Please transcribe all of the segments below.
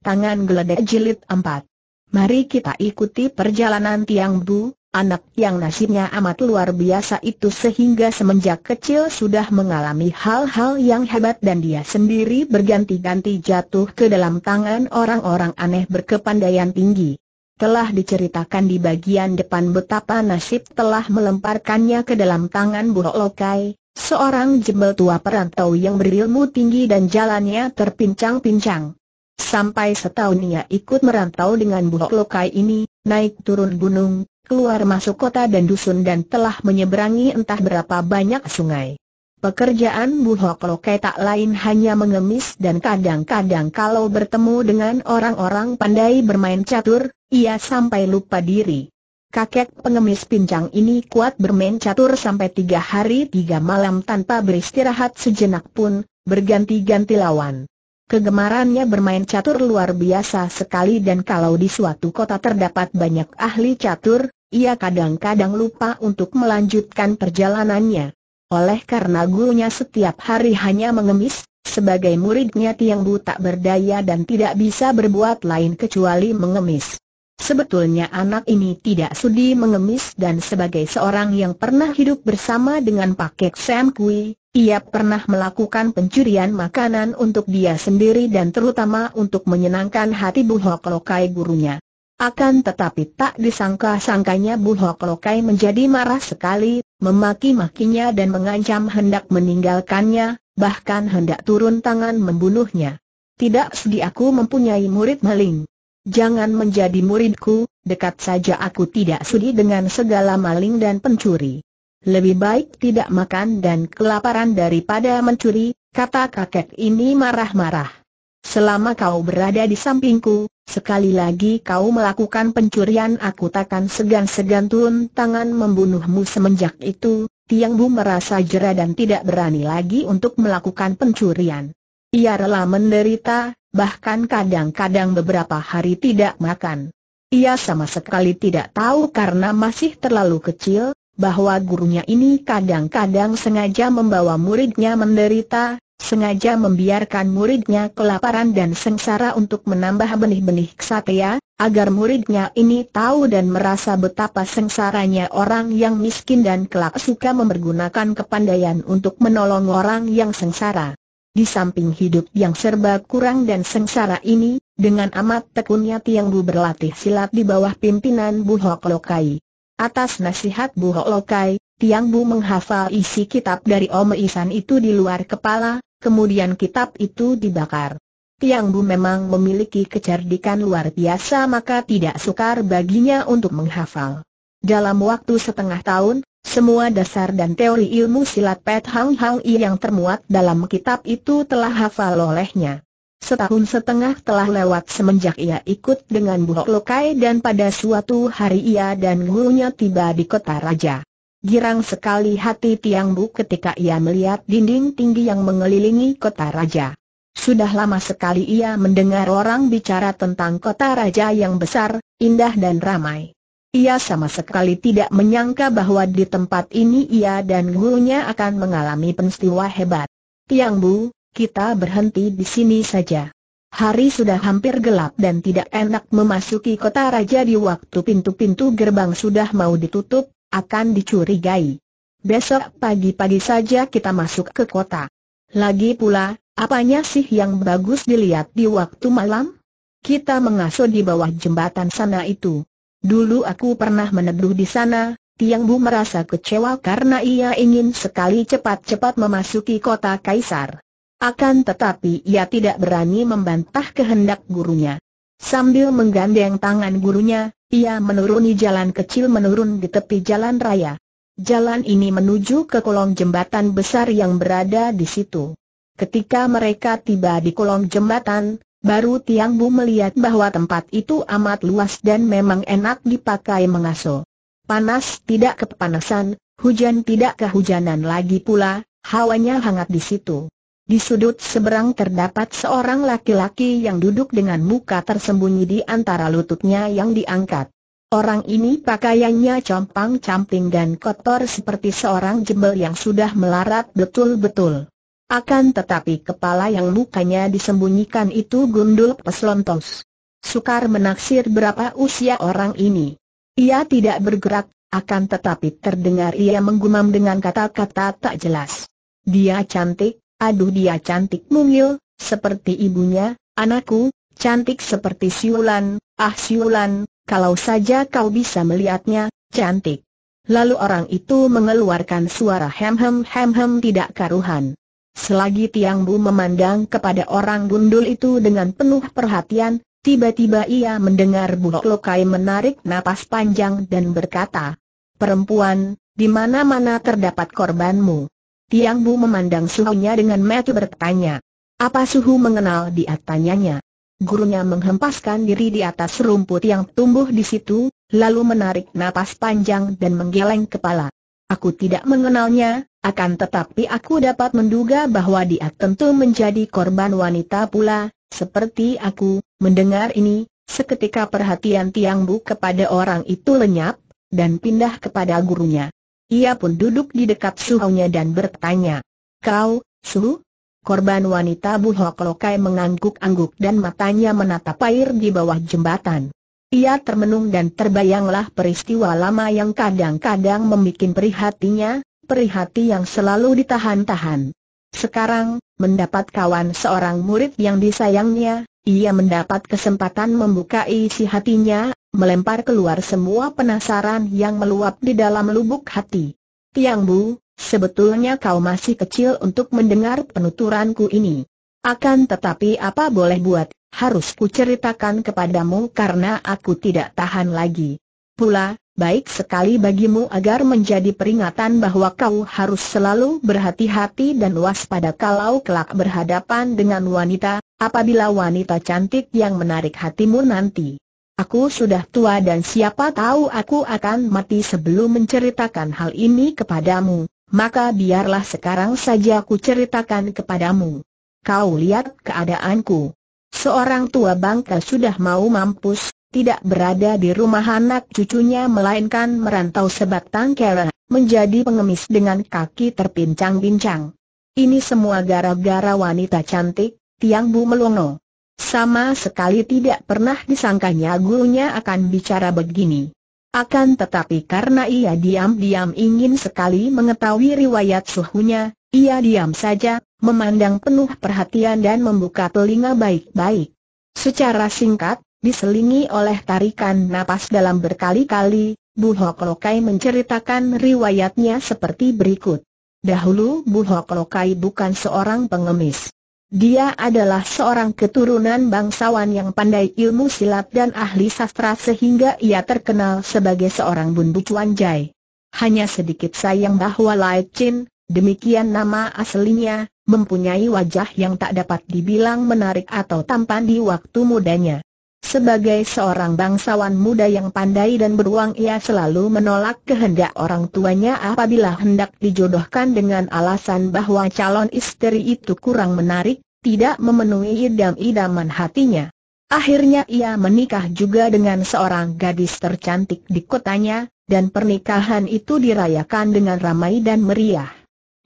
Tangan Geledek Jilid 4 Mari kita ikuti perjalanan Tiang Bu, anak yang nasibnya amat luar biasa itu sehingga semenjak kecil sudah mengalami hal-hal yang hebat dan dia sendiri berganti-ganti jatuh ke dalam tangan orang-orang aneh berkepandaian tinggi. Telah diceritakan di bagian depan betapa nasib telah melemparkannya ke dalam tangan Bu Lokai, seorang jembel tua perantau yang berilmu tinggi dan jalannya terpincang-pincang. Sampai setahun ia ikut merantau dengan Buhok Lokai ini, naik turun gunung, keluar masuk kota dan dusun dan telah menyeberangi entah berapa banyak sungai. Pekerjaan Buhok Lokai tak lain hanya mengemis dan kadang-kadang kalau bertemu dengan orang-orang pandai bermain catur, ia sampai lupa diri. Kakek pengemis pincang ini kuat bermain catur sampai tiga hari tiga malam tanpa beristirahat sejenak pun, berganti-ganti lawan. Kegemarannya bermain catur luar biasa sekali dan kalau di suatu kota terdapat banyak ahli catur, ia kadang-kadang lupa untuk melanjutkan perjalanannya. Oleh karena gurunya setiap hari hanya mengemis, sebagai muridnya Tiang Bu tak berdaya dan tidak bisa berbuat lain kecuali mengemis. Sebetulnya anak ini tidak sudi mengemis dan sebagai seorang yang pernah hidup bersama dengan paket Sam Kui, ia pernah melakukan pencurian makanan untuk dia sendiri dan terutama untuk menyenangkan hati Bu Hok Lokai gurunya. Akan tetapi tak disangka-sangkanya Bu Hok Lokai menjadi marah sekali, memaki-makinya dan mengancam hendak meninggalkannya, bahkan hendak turun tangan membunuhnya. Tidak sudi aku mempunyai murid maling. Jangan menjadi muridku, dekat saja aku tidak sudi dengan segala maling dan pencuri. Lebih baik tidak makan dan kelaparan daripada mencuri, kata kakek ini marah-marah. Selama kau berada di sampingku, sekali lagi kau melakukan pencurian aku takkan segan-segan turun tangan membunuhmu semenjak itu, Tiang Bu merasa jera dan tidak berani lagi untuk melakukan pencurian. Ia rela menderita, bahkan kadang-kadang beberapa hari tidak makan. Ia sama sekali tidak tahu karena masih terlalu kecil, bahwa gurunya ini kadang-kadang sengaja membawa muridnya menderita, sengaja membiarkan muridnya kelaparan dan sengsara untuk menambah benih-benih ksatria, agar muridnya ini tahu dan merasa betapa sengsaranya orang yang miskin dan kelak suka mempergunakan kepandaian untuk menolong orang yang sengsara. Di samping hidup yang serba kurang dan sengsara ini, dengan amat tekunnya Tiang Bu berlatih silat di bawah pimpinan Bu Hok Lokai. Atas nasihat Bu Hok Lokai, Tiang Bu menghafal isi kitab dari Om Isan itu di luar kepala, kemudian kitab itu dibakar. Tiang Bu memang memiliki kecerdikan luar biasa maka tidak sukar baginya untuk menghafal. Dalam waktu setengah tahun, semua dasar dan teori ilmu silat Pet Hang Hang I yang termuat dalam kitab itu telah hafal olehnya. Setahun setengah telah lewat semenjak ia ikut dengan Buhok Lokai dan pada suatu hari ia dan gurunya tiba di kota raja. Girang sekali hati Tiang Bu ketika ia melihat dinding tinggi yang mengelilingi kota raja. Sudah lama sekali ia mendengar orang bicara tentang kota raja yang besar, indah dan ramai. Ia sama sekali tidak menyangka bahwa di tempat ini ia dan gurunya akan mengalami peristiwa hebat. Tiang Bu, kita berhenti di sini saja. Hari sudah hampir gelap dan tidak enak memasuki kota raja di waktu pintu-pintu gerbang sudah mau ditutup, akan dicurigai. Besok pagi-pagi saja kita masuk ke kota. Lagi pula, apanya sih yang bagus dilihat di waktu malam? Kita mengasuh di bawah jembatan sana itu. Dulu aku pernah meneduh di sana, Tiang Bu merasa kecewa karena ia ingin sekali cepat-cepat memasuki kota Kaisar. Akan tetapi ia tidak berani membantah kehendak gurunya. Sambil menggandeng tangan gurunya, ia menuruni jalan kecil menurun di tepi jalan raya. Jalan ini menuju ke kolong jembatan besar yang berada di situ. Ketika mereka tiba di kolong jembatan, Baru Tiang Bu melihat bahwa tempat itu amat luas dan memang enak dipakai mengaso. Panas tidak kepanasan, hujan tidak kehujanan lagi pula, hawanya hangat di situ. Di sudut seberang terdapat seorang laki-laki yang duduk dengan muka tersembunyi di antara lututnya yang diangkat. Orang ini pakaiannya compang-camping dan kotor seperti seorang jembel yang sudah melarat betul-betul. Akan tetapi kepala yang mukanya disembunyikan itu gundul peslontos. Sukar menaksir berapa usia orang ini. Ia tidak bergerak, akan tetapi terdengar ia menggumam dengan kata-kata tak jelas. Dia cantik, aduh dia cantik mungil, seperti ibunya, anakku, cantik seperti siulan, ah siulan, kalau saja kau bisa melihatnya, cantik. Lalu orang itu mengeluarkan suara hem-hem hem-hem tidak karuhan. Selagi Tiang Bu memandang kepada orang gundul itu dengan penuh perhatian, tiba-tiba ia mendengar Bu Lokai menarik napas panjang dan berkata, Perempuan, di mana-mana terdapat korbanmu. Tiang Bu memandang suhunya dengan metu bertanya. Apa suhu mengenal di tanyanya. Gurunya menghempaskan diri di atas rumput yang tumbuh di situ, lalu menarik napas panjang dan menggeleng kepala. Aku tidak mengenalnya, akan tetapi aku dapat menduga bahwa dia tentu menjadi korban wanita pula, seperti aku, mendengar ini, seketika perhatian Tiang Bu kepada orang itu lenyap, dan pindah kepada gurunya. Ia pun duduk di dekat suhunya dan bertanya, Kau, suhu? Korban wanita Bu Hok Lokai mengangguk-angguk dan matanya menatap air di bawah jembatan. Ia termenung dan terbayanglah peristiwa lama yang kadang-kadang membuat perhatinya, perihati yang selalu ditahan-tahan. Sekarang, mendapat kawan seorang murid yang disayangnya, ia mendapat kesempatan membuka isi hatinya, melempar keluar semua penasaran yang meluap di dalam lubuk hati. Tiang Bu, sebetulnya kau masih kecil untuk mendengar penuturanku ini. Akan tetapi apa boleh buat, harus kuceritakan kepadamu karena aku tidak tahan lagi. Pula, baik sekali bagimu agar menjadi peringatan bahwa kau harus selalu berhati-hati dan waspada kalau kelak berhadapan dengan wanita, apabila wanita cantik yang menarik hatimu nanti. Aku sudah tua dan siapa tahu aku akan mati sebelum menceritakan hal ini kepadamu, maka biarlah sekarang saja aku ceritakan kepadamu. Kau lihat keadaanku. Seorang tua bangka sudah mau mampus, tidak berada di rumah anak cucunya melainkan merantau sebatang kara, menjadi pengemis dengan kaki terpincang-pincang. Ini semua gara-gara wanita cantik, Tiang Bu Melongo. Sama sekali tidak pernah disangkanya gurunya akan bicara begini. Akan tetapi karena ia diam-diam ingin sekali mengetahui riwayat suhunya, ia diam saja, memandang penuh perhatian dan membuka telinga baik-baik. Secara singkat, diselingi oleh tarikan napas dalam berkali-kali, Bu Hok Lokai menceritakan riwayatnya seperti berikut. Dahulu Bu Hok Lokai bukan seorang pengemis. Dia adalah seorang keturunan bangsawan yang pandai ilmu silat dan ahli sastra sehingga ia terkenal sebagai seorang cuan jai. Hanya sedikit sayang bahwa Lai Chin, demikian nama aslinya, mempunyai wajah yang tak dapat dibilang menarik atau tampan di waktu mudanya. Sebagai seorang bangsawan muda yang pandai dan beruang ia selalu menolak kehendak orang tuanya apabila hendak dijodohkan dengan alasan bahwa calon istri itu kurang menarik, tidak memenuhi idam-idaman hatinya. Akhirnya ia menikah juga dengan seorang gadis tercantik di kotanya, dan pernikahan itu dirayakan dengan ramai dan meriah.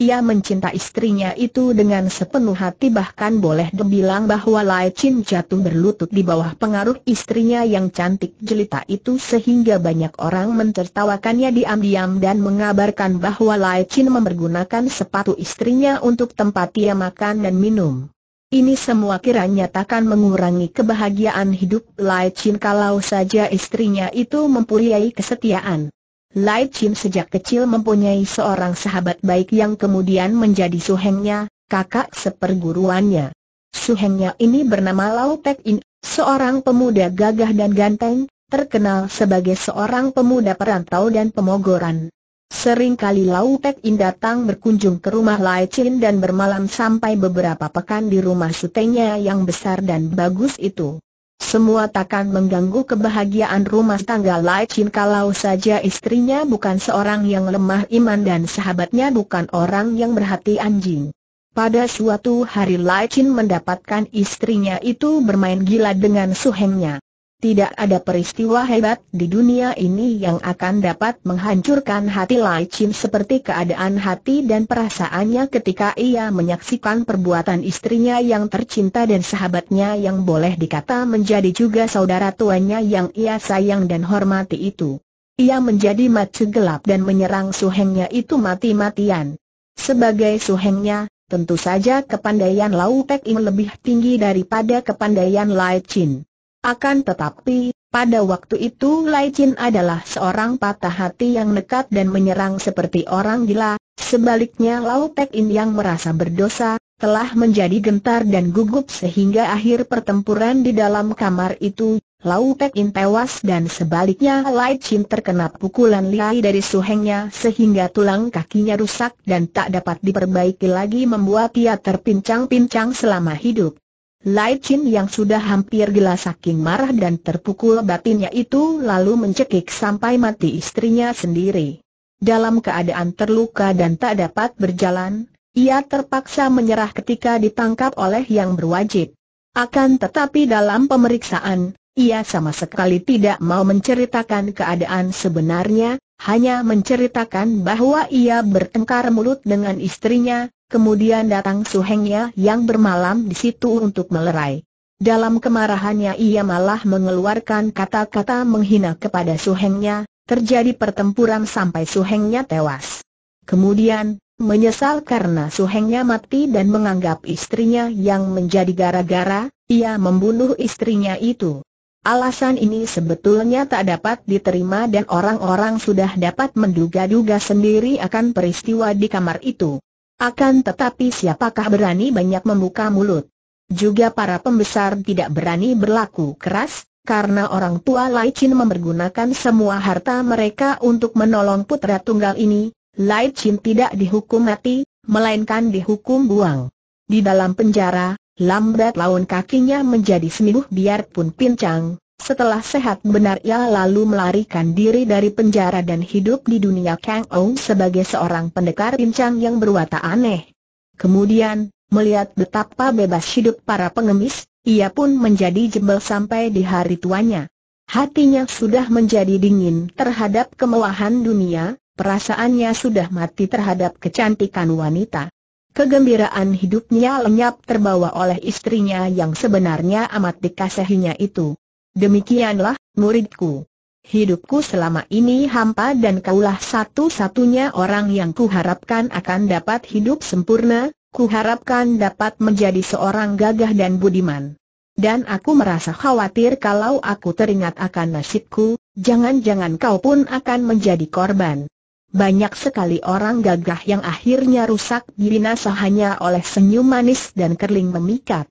Ia mencinta istrinya itu dengan sepenuh hati bahkan boleh dibilang bahwa Lai Chin jatuh berlutut di bawah pengaruh istrinya yang cantik jelita itu sehingga banyak orang mentertawakannya diam-diam dan mengabarkan bahwa Lai Chin mempergunakan sepatu istrinya untuk tempat ia makan dan minum. Ini semua kiranya takkan mengurangi kebahagiaan hidup Lai Chin kalau saja istrinya itu mempunyai kesetiaan. Lai Chin sejak kecil mempunyai seorang sahabat baik yang kemudian menjadi suhengnya, kakak seperguruannya. Suhengnya ini bernama Lau Pek In, seorang pemuda gagah dan ganteng, terkenal sebagai seorang pemuda perantau dan pemogoran. Seringkali Lau Pek In datang berkunjung ke rumah Lai Chin dan bermalam sampai beberapa pekan di rumah sutenya yang besar dan bagus itu. Semua takkan mengganggu kebahagiaan rumah tangga Lai Chin kalau saja istrinya bukan seorang yang lemah iman dan sahabatnya bukan orang yang berhati anjing. Pada suatu hari Lai Chin mendapatkan istrinya itu bermain gila dengan suhengnya. Tidak ada peristiwa hebat di dunia ini yang akan dapat menghancurkan hati Lai Chin seperti keadaan hati dan perasaannya ketika ia menyaksikan perbuatan istrinya yang tercinta dan sahabatnya yang boleh dikata menjadi juga saudara tuanya yang ia sayang dan hormati itu. Ia menjadi mata gelap dan menyerang suhengnya itu mati-matian. Sebagai suhengnya, tentu saja kepandaian Lau Pek In lebih tinggi daripada kepandaian Lai Chin. Akan tetapi, pada waktu itu Lai Chin adalah seorang patah hati yang nekat dan menyerang seperti orang gila, sebaliknya Lau Pek In yang merasa berdosa, telah menjadi gentar dan gugup sehingga akhir pertempuran di dalam kamar itu, Lau Pek In tewas dan sebaliknya Lai Chin terkena pukulan liai dari suhengnya sehingga tulang kakinya rusak dan tak dapat diperbaiki lagi membuat ia terpincang-pincang selama hidup. Lai Chin yang sudah hampir gila saking marah dan terpukul batinnya itu lalu mencekik sampai mati istrinya sendiri. Dalam keadaan terluka dan tak dapat berjalan, ia terpaksa menyerah ketika ditangkap oleh yang berwajib. Akan tetapi dalam pemeriksaan, ia sama sekali tidak mau menceritakan keadaan sebenarnya, hanya menceritakan bahwa ia bertengkar mulut dengan istrinya, Kemudian datang suhengnya yang bermalam di situ untuk melerai. Dalam kemarahannya ia malah mengeluarkan kata-kata menghina kepada suhengnya, terjadi pertempuran sampai suhengnya tewas. Kemudian, menyesal karena suhengnya mati dan menganggap istrinya yang menjadi gara-gara, ia membunuh istrinya itu. Alasan ini sebetulnya tak dapat diterima dan orang-orang sudah dapat menduga-duga sendiri akan peristiwa di kamar itu. Akan tetapi siapakah berani banyak membuka mulut? Juga para pembesar tidak berani berlaku keras, karena orang tua Lai Chin mempergunakan semua harta mereka untuk menolong putra tunggal ini, Lai Chin tidak dihukum mati, melainkan dihukum buang. Di dalam penjara, lambat laun kakinya menjadi sembuh biarpun pincang, setelah sehat benar ia lalu melarikan diri dari penjara dan hidup di dunia Kang Ong sebagai seorang pendekar pincang yang berwata aneh. Kemudian, melihat betapa bebas hidup para pengemis, ia pun menjadi jebel sampai di hari tuanya. Hatinya sudah menjadi dingin terhadap kemewahan dunia, perasaannya sudah mati terhadap kecantikan wanita. Kegembiraan hidupnya lenyap terbawa oleh istrinya yang sebenarnya amat dikasihinya itu. Demikianlah, muridku. Hidupku selama ini hampa dan kaulah satu-satunya orang yang kuharapkan akan dapat hidup sempurna, kuharapkan dapat menjadi seorang gagah dan budiman. Dan aku merasa khawatir kalau aku teringat akan nasibku, jangan-jangan kau pun akan menjadi korban. Banyak sekali orang gagah yang akhirnya rusak binasa hanya oleh senyum manis dan kerling memikat.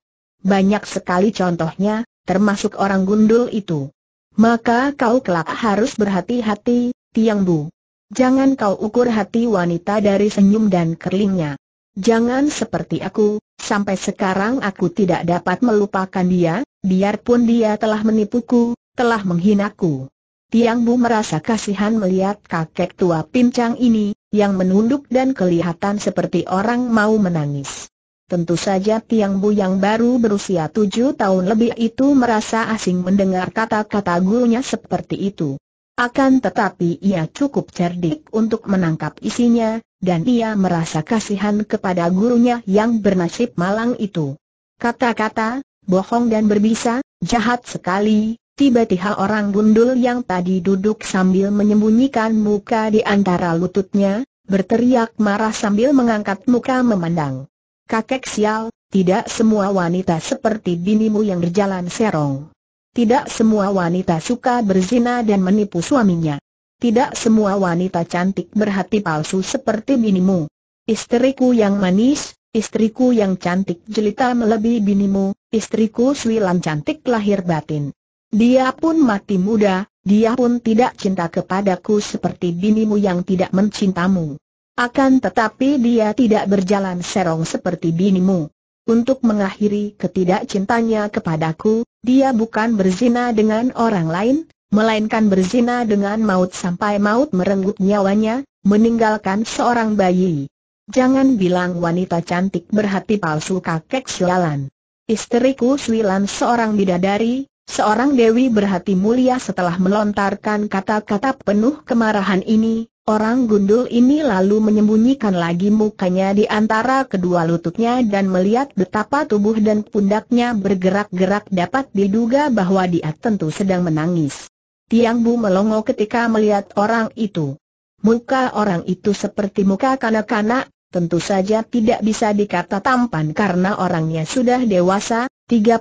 Banyak sekali contohnya, termasuk orang gundul itu. Maka kau kelak harus berhati-hati, Tiang Bu. Jangan kau ukur hati wanita dari senyum dan kerlingnya. Jangan seperti aku, sampai sekarang aku tidak dapat melupakan dia, biarpun dia telah menipuku, telah menghinaku. Tiang Bu merasa kasihan melihat kakek tua pincang ini, yang menunduk dan kelihatan seperti orang mau menangis. Tentu saja Tiang Bu yang baru berusia tujuh tahun lebih itu merasa asing mendengar kata-kata gurunya seperti itu. Akan tetapi ia cukup cerdik untuk menangkap isinya, dan ia merasa kasihan kepada gurunya yang bernasib malang itu. Kata-kata, bohong dan berbisa, jahat sekali, tiba-tiba orang gundul yang tadi duduk sambil menyembunyikan muka di antara lututnya, berteriak marah sambil mengangkat muka memandang kakek sial, tidak semua wanita seperti binimu yang berjalan serong. Tidak semua wanita suka berzina dan menipu suaminya. Tidak semua wanita cantik berhati palsu seperti binimu. Istriku yang manis, istriku yang cantik jelita melebihi binimu, istriku Swilan cantik lahir batin. Dia pun mati muda, dia pun tidak cinta kepadaku seperti binimu yang tidak mencintamu. Akan tetapi dia tidak berjalan serong seperti binimu. Untuk mengakhiri ketidakcintanya kepadaku, dia bukan berzina dengan orang lain, melainkan berzina dengan maut sampai maut merenggut nyawanya, meninggalkan seorang bayi. Jangan bilang wanita cantik berhati palsu kakek sialan. Istriku Swilan seorang bidadari, seorang dewi berhati mulia setelah melontarkan kata-kata penuh kemarahan ini, Orang gundul ini lalu menyembunyikan lagi mukanya di antara kedua lututnya dan melihat betapa tubuh dan pundaknya bergerak-gerak dapat diduga bahwa dia tentu sedang menangis. Tiang Bu melongo ketika melihat orang itu. Muka orang itu seperti muka kanak-kanak, tentu saja tidak bisa dikata tampan karena orangnya sudah dewasa, 35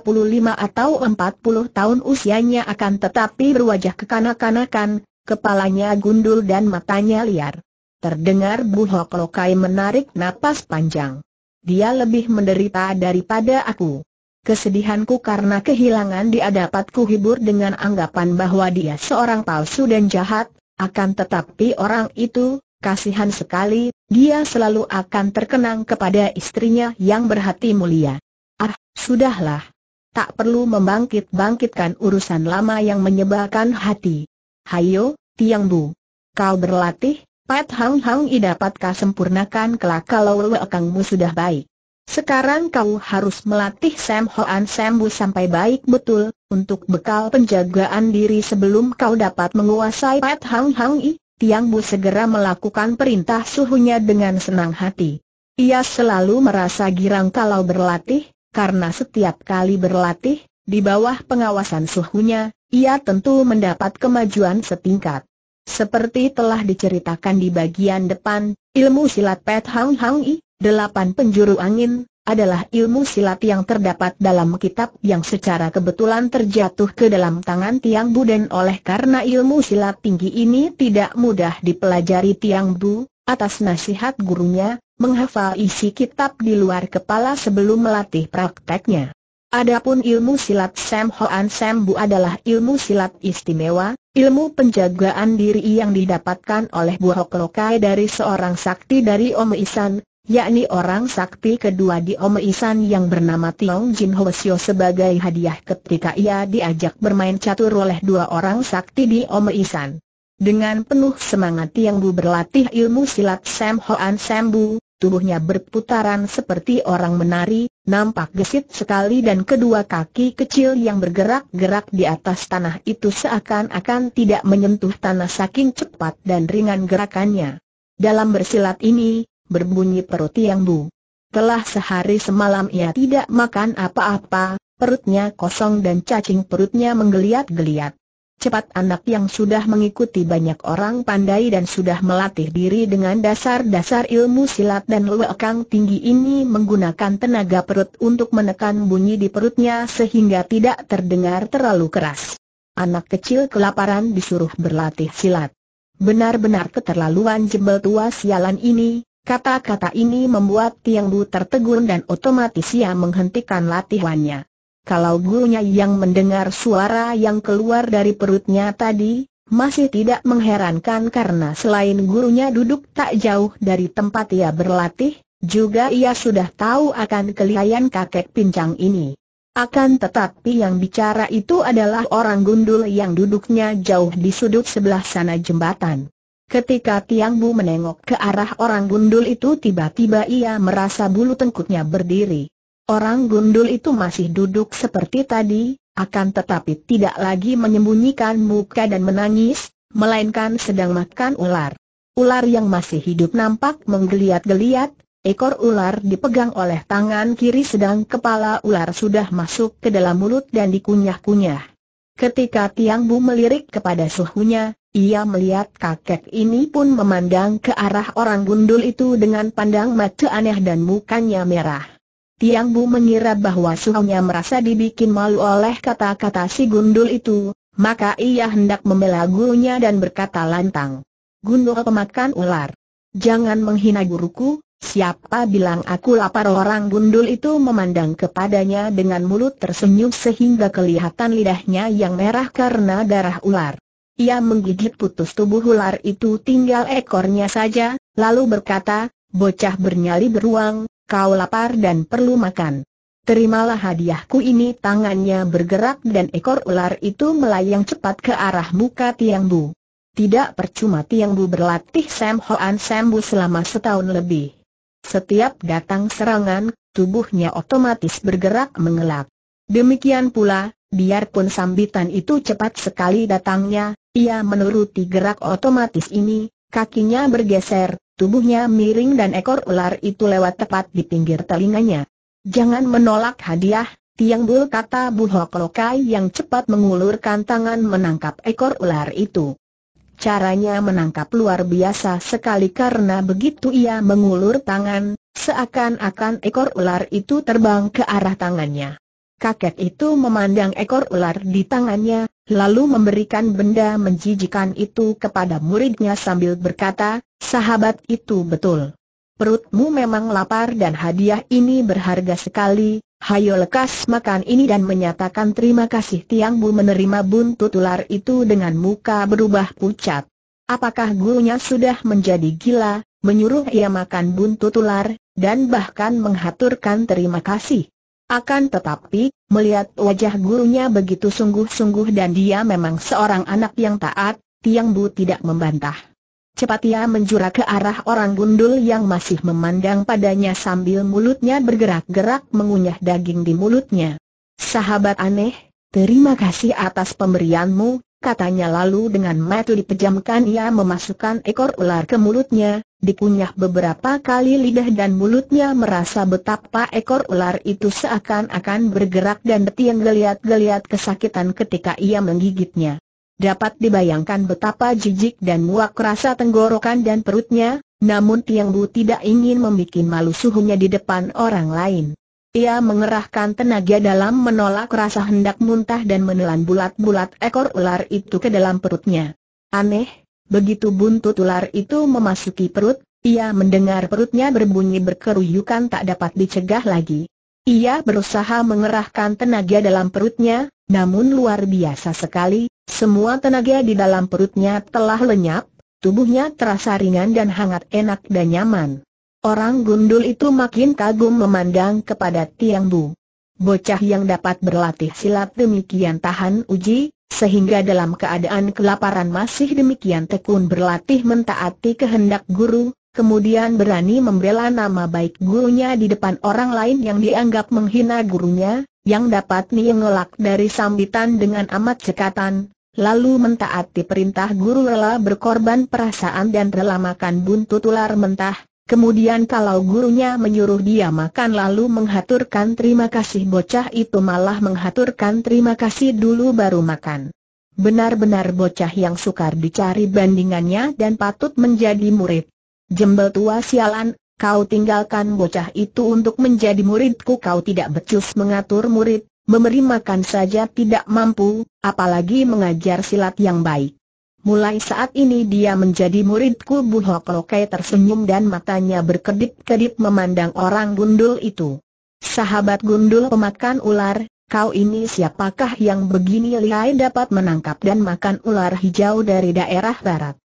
atau 40 tahun usianya akan tetapi berwajah kekanak-kanakan, Kepalanya gundul dan matanya liar. Terdengar Bu Hok Lokai menarik napas panjang. Dia lebih menderita daripada aku. Kesedihanku karena kehilangan dia dapat kuhibur dengan anggapan bahwa dia seorang palsu dan jahat, akan tetapi orang itu, kasihan sekali, dia selalu akan terkenang kepada istrinya yang berhati mulia. Ah, sudahlah. Tak perlu membangkit-bangkitkan urusan lama yang menyebalkan hati. Hayo, Tiang Bu. Kau berlatih, Pat Hang Hang I dapatkah sempurnakan kelak kalau lekangmu sudah baik. Sekarang kau harus melatih Sam Hoan Sam Bu sampai baik betul, untuk bekal penjagaan diri sebelum kau dapat menguasai Pat Hang Hang I. Tiang Bu segera melakukan perintah suhunya dengan senang hati. Ia selalu merasa girang kalau berlatih, karena setiap kali berlatih, di bawah pengawasan suhunya, ia tentu mendapat kemajuan setingkat. Seperti telah diceritakan di bagian depan, ilmu silat Pet Hang Hang I, delapan penjuru angin, adalah ilmu silat yang terdapat dalam kitab yang secara kebetulan terjatuh ke dalam tangan Tiang Bu dan oleh karena ilmu silat tinggi ini tidak mudah dipelajari Tiang Bu, atas nasihat gurunya, menghafal isi kitab di luar kepala sebelum melatih prakteknya. Adapun ilmu silat Sam Hoan Sam Bu adalah ilmu silat istimewa, ilmu penjagaan diri yang didapatkan oleh Bu Hok Lokai dari seorang sakti dari Om Isan, yakni orang sakti kedua di Om Isan yang bernama Tiong Jin Ho Sio sebagai hadiah ketika ia diajak bermain catur oleh dua orang sakti di Om Isan. Dengan penuh semangat yang Bu berlatih ilmu silat Sam Hoan Sam Bu, tubuhnya berputaran seperti orang menari, Nampak gesit sekali dan kedua kaki kecil yang bergerak-gerak di atas tanah itu seakan-akan tidak menyentuh tanah saking cepat dan ringan gerakannya. Dalam bersilat ini, berbunyi perut yang bu. Telah sehari semalam ia tidak makan apa-apa, perutnya kosong dan cacing perutnya menggeliat-geliat. Cepat anak yang sudah mengikuti banyak orang pandai dan sudah melatih diri dengan dasar-dasar ilmu silat dan luekang tinggi ini menggunakan tenaga perut untuk menekan bunyi di perutnya sehingga tidak terdengar terlalu keras. Anak kecil kelaparan disuruh berlatih silat. Benar-benar keterlaluan jembel tua sialan ini, kata-kata ini membuat Tiang Bu tertegun dan otomatis ia menghentikan latihannya kalau gurunya yang mendengar suara yang keluar dari perutnya tadi, masih tidak mengherankan karena selain gurunya duduk tak jauh dari tempat ia berlatih, juga ia sudah tahu akan kelihayan kakek pincang ini. Akan tetapi yang bicara itu adalah orang gundul yang duduknya jauh di sudut sebelah sana jembatan. Ketika Tiang Bu menengok ke arah orang gundul itu tiba-tiba ia merasa bulu tengkuknya berdiri. Orang gundul itu masih duduk seperti tadi, akan tetapi tidak lagi menyembunyikan muka dan menangis, melainkan sedang makan ular. Ular yang masih hidup nampak menggeliat-geliat, ekor ular dipegang oleh tangan kiri sedang kepala ular sudah masuk ke dalam mulut dan dikunyah-kunyah. Ketika Tiang Bu melirik kepada suhunya, ia melihat kakek ini pun memandang ke arah orang gundul itu dengan pandang mata aneh dan mukanya merah. Tiang Bu mengira bahwa suhunya merasa dibikin malu oleh kata-kata si gundul itu, maka ia hendak membela dan berkata lantang. Gundul pemakan ular. Jangan menghina guruku, siapa bilang aku lapar orang gundul itu memandang kepadanya dengan mulut tersenyum sehingga kelihatan lidahnya yang merah karena darah ular. Ia menggigit putus tubuh ular itu tinggal ekornya saja, lalu berkata, bocah bernyali beruang, kau lapar dan perlu makan. Terimalah hadiahku ini tangannya bergerak dan ekor ular itu melayang cepat ke arah muka Tiang Bu. Tidak percuma Tiang Bu berlatih Sam Hoan Sam Bu selama setahun lebih. Setiap datang serangan, tubuhnya otomatis bergerak mengelak. Demikian pula, biarpun sambitan itu cepat sekali datangnya, ia menuruti gerak otomatis ini, kakinya bergeser, Tubuhnya miring dan ekor ular itu lewat tepat di pinggir telinganya. Jangan menolak hadiah, Tiang Bul kata Bu Hok Lokai yang cepat mengulurkan tangan menangkap ekor ular itu. Caranya menangkap luar biasa sekali karena begitu ia mengulur tangan, seakan-akan ekor ular itu terbang ke arah tangannya. Kakek itu memandang ekor ular di tangannya, lalu memberikan benda menjijikan itu kepada muridnya sambil berkata, Sahabat itu betul. Perutmu memang lapar dan hadiah ini berharga sekali, hayo lekas makan ini dan menyatakan terima kasih Tiang Bu menerima buntut ular itu dengan muka berubah pucat. Apakah gurunya sudah menjadi gila, menyuruh ia makan buntut ular, dan bahkan menghaturkan terima kasih? Akan tetapi, melihat wajah gurunya begitu sungguh-sungguh dan dia memang seorang anak yang taat, Tiang Bu tidak membantah. Cepat ia menjurah ke arah orang gundul yang masih memandang padanya sambil mulutnya bergerak-gerak mengunyah daging di mulutnya. Sahabat aneh, terima kasih atas pemberianmu, katanya lalu dengan mata dipejamkan ia memasukkan ekor ular ke mulutnya, dikunyah beberapa kali lidah dan mulutnya merasa betapa ekor ular itu seakan-akan bergerak dan beti yang geliat-geliat kesakitan ketika ia menggigitnya. Dapat dibayangkan betapa jijik dan muak rasa tenggorokan dan perutnya, namun Tiang Bu tidak ingin membuat malu suhunya di depan orang lain. Ia mengerahkan tenaga dalam menolak rasa hendak muntah dan menelan bulat-bulat ekor ular itu ke dalam perutnya. Aneh, begitu buntut ular itu memasuki perut, ia mendengar perutnya berbunyi berkeruyukan tak dapat dicegah lagi. Ia berusaha mengerahkan tenaga dalam perutnya, namun luar biasa sekali, semua tenaga di dalam perutnya telah lenyap, tubuhnya terasa ringan dan hangat enak dan nyaman. Orang gundul itu makin kagum memandang kepada Tiang Bu. Bocah yang dapat berlatih silat demikian tahan uji, sehingga dalam keadaan kelaparan masih demikian tekun berlatih mentaati kehendak guru, kemudian berani membela nama baik gurunya di depan orang lain yang dianggap menghina gurunya, yang dapat mengelak dari sambitan dengan amat cekatan, lalu mentaati perintah guru rela berkorban perasaan dan rela makan buntut ular mentah, kemudian kalau gurunya menyuruh dia makan lalu menghaturkan terima kasih bocah itu malah menghaturkan terima kasih dulu baru makan. Benar-benar bocah yang sukar dicari bandingannya dan patut menjadi murid. Jembel tua sialan, Kau tinggalkan bocah itu untuk menjadi muridku Kau tidak becus mengatur murid, memberi makan saja tidak mampu, apalagi mengajar silat yang baik Mulai saat ini dia menjadi muridku Bu Hok Lokai tersenyum dan matanya berkedip-kedip memandang orang gundul itu Sahabat gundul pemakan ular, kau ini siapakah yang begini lihai dapat menangkap dan makan ular hijau dari daerah barat?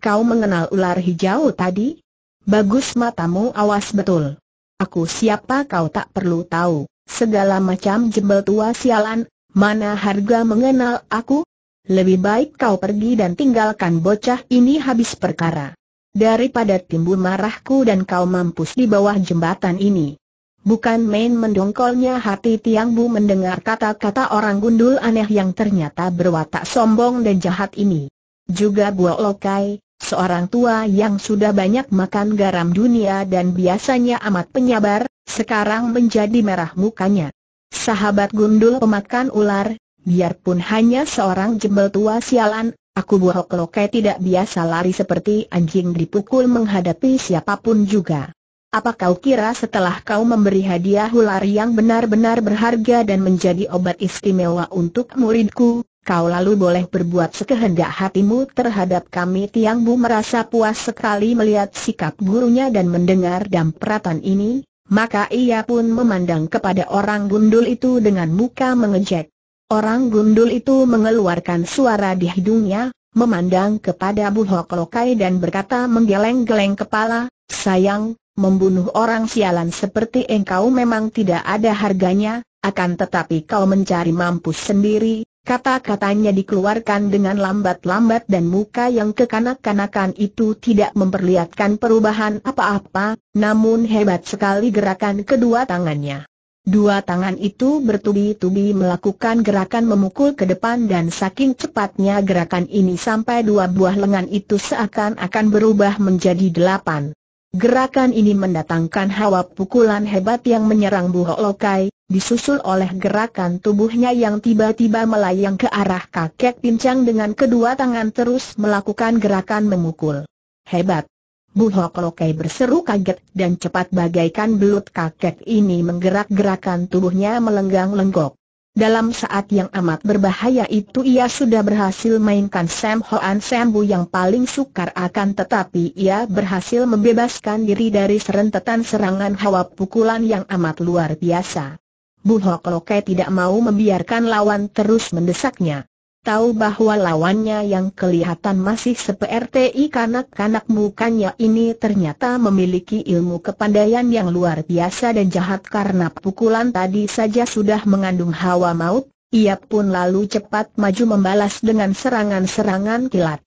Kau mengenal ular hijau tadi? Bagus matamu awas betul. Aku siapa kau tak perlu tahu, segala macam jebel tua sialan, mana harga mengenal aku? Lebih baik kau pergi dan tinggalkan bocah ini habis perkara. Daripada timbul marahku dan kau mampus di bawah jembatan ini. Bukan main mendongkolnya hati Tiang Bu mendengar kata-kata orang gundul aneh yang ternyata berwatak sombong dan jahat ini. Juga Bu Lokai, seorang tua yang sudah banyak makan garam dunia dan biasanya amat penyabar, sekarang menjadi merah mukanya. Sahabat gundul pemakan ular, biarpun hanya seorang jembel tua sialan, aku buhok loke tidak biasa lari seperti anjing dipukul menghadapi siapapun juga. Apa kau kira setelah kau memberi hadiah ular yang benar-benar berharga dan menjadi obat istimewa untuk muridku, Kau lalu boleh berbuat sekehendak hatimu terhadap kami Tiang Bu merasa puas sekali melihat sikap gurunya dan mendengar dampratan ini, maka ia pun memandang kepada orang gundul itu dengan muka mengejek. Orang gundul itu mengeluarkan suara di hidungnya, memandang kepada Bu Hok Lokai dan berkata menggeleng-geleng kepala, sayang, membunuh orang sialan seperti engkau memang tidak ada harganya, akan tetapi kau mencari mampus sendiri, Kata-katanya dikeluarkan dengan lambat-lambat dan muka yang kekanak-kanakan itu tidak memperlihatkan perubahan apa-apa, namun hebat sekali gerakan kedua tangannya. Dua tangan itu bertubi-tubi melakukan gerakan memukul ke depan dan saking cepatnya gerakan ini sampai dua buah lengan itu seakan-akan berubah menjadi delapan. Gerakan ini mendatangkan hawa pukulan hebat yang menyerang Bu Lokai, disusul oleh gerakan tubuhnya yang tiba-tiba melayang ke arah kakek pincang dengan kedua tangan terus melakukan gerakan memukul. Hebat! Bu Lokai berseru kaget dan cepat bagaikan belut kakek ini menggerak-gerakan tubuhnya melenggang-lenggok. Dalam saat yang amat berbahaya itu ia sudah berhasil mainkan Sam Hoan Sambu yang paling sukar akan tetapi ia berhasil membebaskan diri dari serentetan serangan hawa pukulan yang amat luar biasa. Bu Hok Loke tidak mau membiarkan lawan terus mendesaknya tahu bahwa lawannya yang kelihatan masih seperti kanak-kanak mukanya ini ternyata memiliki ilmu kepandaian yang luar biasa dan jahat karena pukulan tadi saja sudah mengandung hawa maut, ia pun lalu cepat maju membalas dengan serangan-serangan kilat.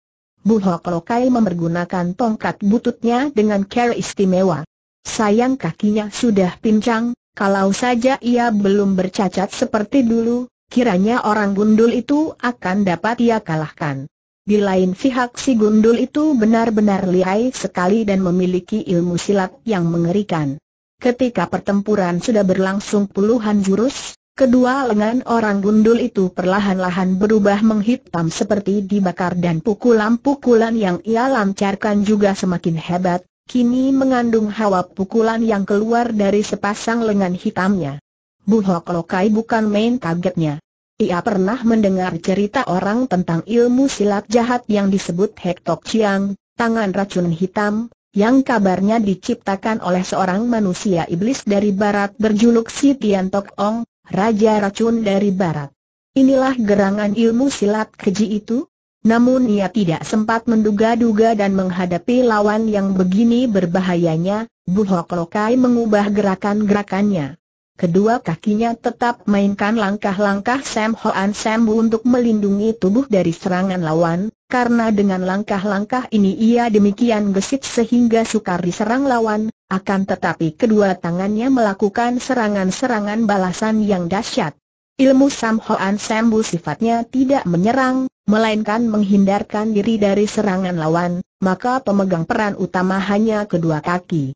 Bu Hok Lokai mempergunakan tongkat bututnya dengan care istimewa. Sayang kakinya sudah pincang, kalau saja ia belum bercacat seperti dulu, Kiranya orang gundul itu akan dapat ia kalahkan. Di lain pihak si gundul itu benar-benar lihai sekali dan memiliki ilmu silat yang mengerikan. Ketika pertempuran sudah berlangsung puluhan jurus, kedua lengan orang gundul itu perlahan-lahan berubah menghitam seperti dibakar dan pukulan-pukulan yang ia lancarkan juga semakin hebat, kini mengandung hawa pukulan yang keluar dari sepasang lengan hitamnya. Bu Hok Lokai bukan main kagetnya. Ia pernah mendengar cerita orang tentang ilmu silat jahat yang disebut Hek Tok Chiang, tangan racun hitam, yang kabarnya diciptakan oleh seorang manusia iblis dari barat berjuluk Si Tian Tok Ong, Raja Racun dari Barat. Inilah gerangan ilmu silat keji itu? Namun ia tidak sempat menduga-duga dan menghadapi lawan yang begini berbahayanya, Bu Hok Lokai mengubah gerakan-gerakannya. Kedua kakinya tetap mainkan langkah-langkah Sam Hoan Sam untuk melindungi tubuh dari serangan lawan, karena dengan langkah-langkah ini ia demikian gesit sehingga sukar diserang lawan, akan tetapi kedua tangannya melakukan serangan-serangan balasan yang dahsyat. Ilmu Sam Hoan Sambu sifatnya tidak menyerang, melainkan menghindarkan diri dari serangan lawan, maka pemegang peran utama hanya kedua kaki.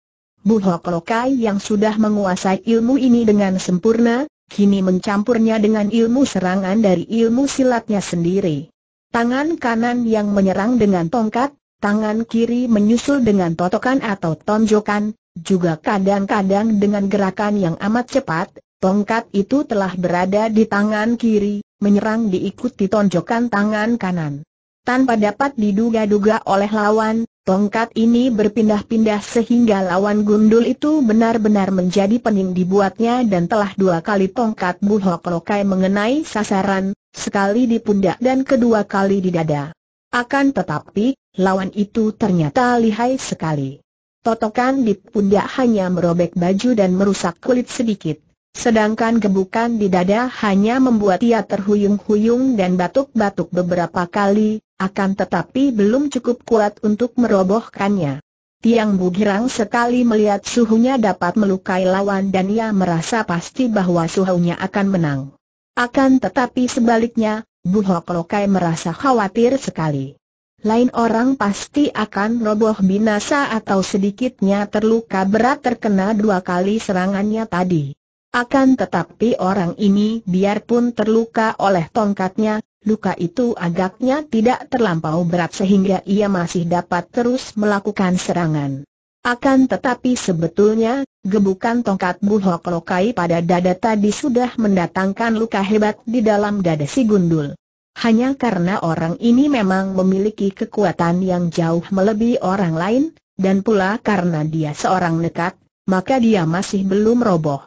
Lokai yang sudah menguasai ilmu ini dengan sempurna, kini mencampurnya dengan ilmu serangan dari ilmu silatnya sendiri. Tangan kanan yang menyerang dengan tongkat, tangan kiri menyusul dengan totokan atau tonjokan, juga kadang-kadang dengan gerakan yang amat cepat, tongkat itu telah berada di tangan kiri, menyerang diikuti tonjokan tangan kanan. Tanpa dapat diduga-duga oleh lawan, Tongkat ini berpindah-pindah sehingga lawan gundul itu benar-benar menjadi pening dibuatnya dan telah dua kali tongkat Buhok Lokai mengenai sasaran, sekali di pundak dan kedua kali di dada. Akan tetapi, lawan itu ternyata lihai sekali. Totokan di pundak hanya merobek baju dan merusak kulit sedikit. Sedangkan gebukan di dada hanya membuat ia terhuyung-huyung dan batuk-batuk beberapa kali, akan tetapi belum cukup kuat untuk merobohkannya. Tiang Bugirang sekali melihat suhunya dapat melukai lawan dan ia merasa pasti bahwa suhunya akan menang. Akan tetapi sebaliknya, Bu Hok Lokai merasa khawatir sekali. Lain orang pasti akan roboh binasa atau sedikitnya terluka berat terkena dua kali serangannya tadi. Akan tetapi orang ini biarpun terluka oleh tongkatnya, luka itu agaknya tidak terlampau berat sehingga ia masih dapat terus melakukan serangan. Akan tetapi sebetulnya, gebukan tongkat Buhok Lokai pada dada tadi sudah mendatangkan luka hebat di dalam dada si gundul. Hanya karena orang ini memang memiliki kekuatan yang jauh melebihi orang lain, dan pula karena dia seorang nekat, maka dia masih belum roboh.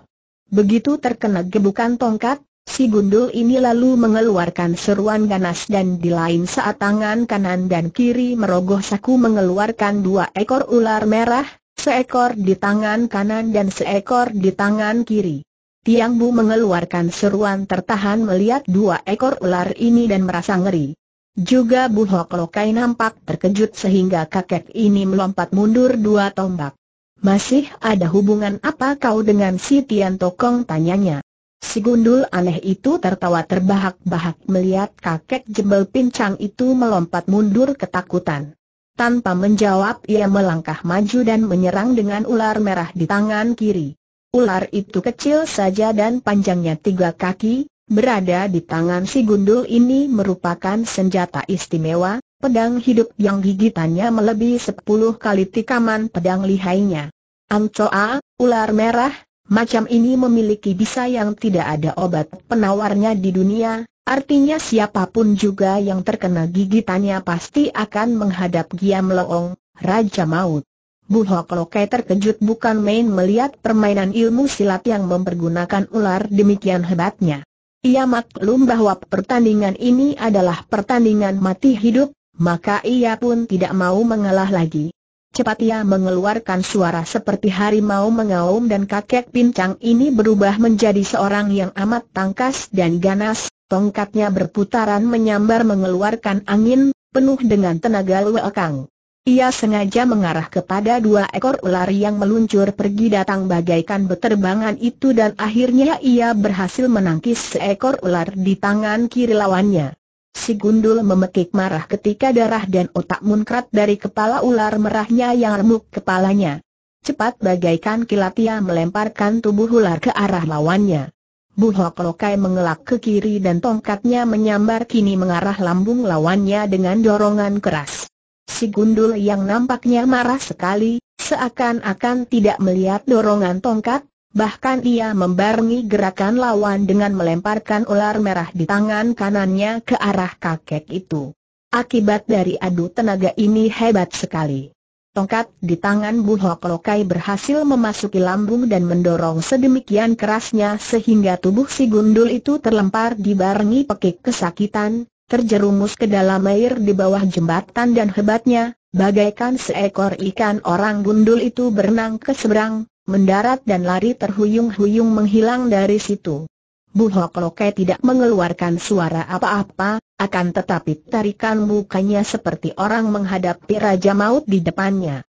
Begitu terkena gebukan tongkat, Si gundul ini lalu mengeluarkan seruan ganas dan di lain saat tangan kanan dan kiri merogoh saku mengeluarkan dua ekor ular merah, seekor di tangan kanan dan seekor di tangan kiri. Tiang Bu mengeluarkan seruan tertahan melihat dua ekor ular ini dan merasa ngeri. Juga Bu Hok Lokai nampak terkejut sehingga kakek ini melompat mundur dua tombak. Masih ada hubungan apa kau dengan si Tian Tokong tanyanya? Si gundul aneh itu tertawa terbahak-bahak melihat kakek jembel pincang itu melompat mundur ketakutan. Tanpa menjawab ia melangkah maju dan menyerang dengan ular merah di tangan kiri. Ular itu kecil saja dan panjangnya tiga kaki, berada di tangan si gundul ini merupakan senjata istimewa, pedang hidup yang gigitannya melebihi sepuluh kali tikaman pedang lihainya. Ancoa, ular merah, Macam ini memiliki bisa yang tidak ada obat penawarnya di dunia, artinya siapapun juga yang terkena gigitannya pasti akan menghadap Giam Leong, Raja Maut. Bu Hok Lokai terkejut bukan main melihat permainan ilmu silat yang mempergunakan ular demikian hebatnya. Ia maklum bahwa pertandingan ini adalah pertandingan mati hidup, maka ia pun tidak mau mengalah lagi. Cepat ia mengeluarkan suara seperti harimau mengaum dan kakek pincang ini berubah menjadi seorang yang amat tangkas dan ganas, tongkatnya berputaran menyambar mengeluarkan angin, penuh dengan tenaga luakang. Ia sengaja mengarah kepada dua ekor ular yang meluncur pergi datang bagaikan beterbangan itu dan akhirnya ia berhasil menangkis seekor ular di tangan kiri lawannya. Si gundul memekik marah ketika darah dan otak munkrat dari kepala ular merahnya yang remuk kepalanya. Cepat bagaikan kilat ia melemparkan tubuh ular ke arah lawannya. Buhok Lokai mengelak ke kiri dan tongkatnya menyambar kini mengarah lambung lawannya dengan dorongan keras. Si gundul yang nampaknya marah sekali, seakan-akan tidak melihat dorongan tongkat, Bahkan ia membarengi gerakan lawan dengan melemparkan ular merah di tangan kanannya ke arah kakek itu. Akibat dari adu tenaga ini hebat sekali. Tongkat di tangan Bu Hok berhasil memasuki lambung dan mendorong sedemikian kerasnya sehingga tubuh si gundul itu terlempar dibarengi pekik kesakitan, terjerumus ke dalam air di bawah jembatan dan hebatnya, bagaikan seekor ikan orang gundul itu berenang ke seberang, mendarat dan lari terhuyung-huyung menghilang dari situ. Bu Hok Loke tidak mengeluarkan suara apa-apa, akan tetapi tarikan mukanya seperti orang menghadapi Raja Maut di depannya.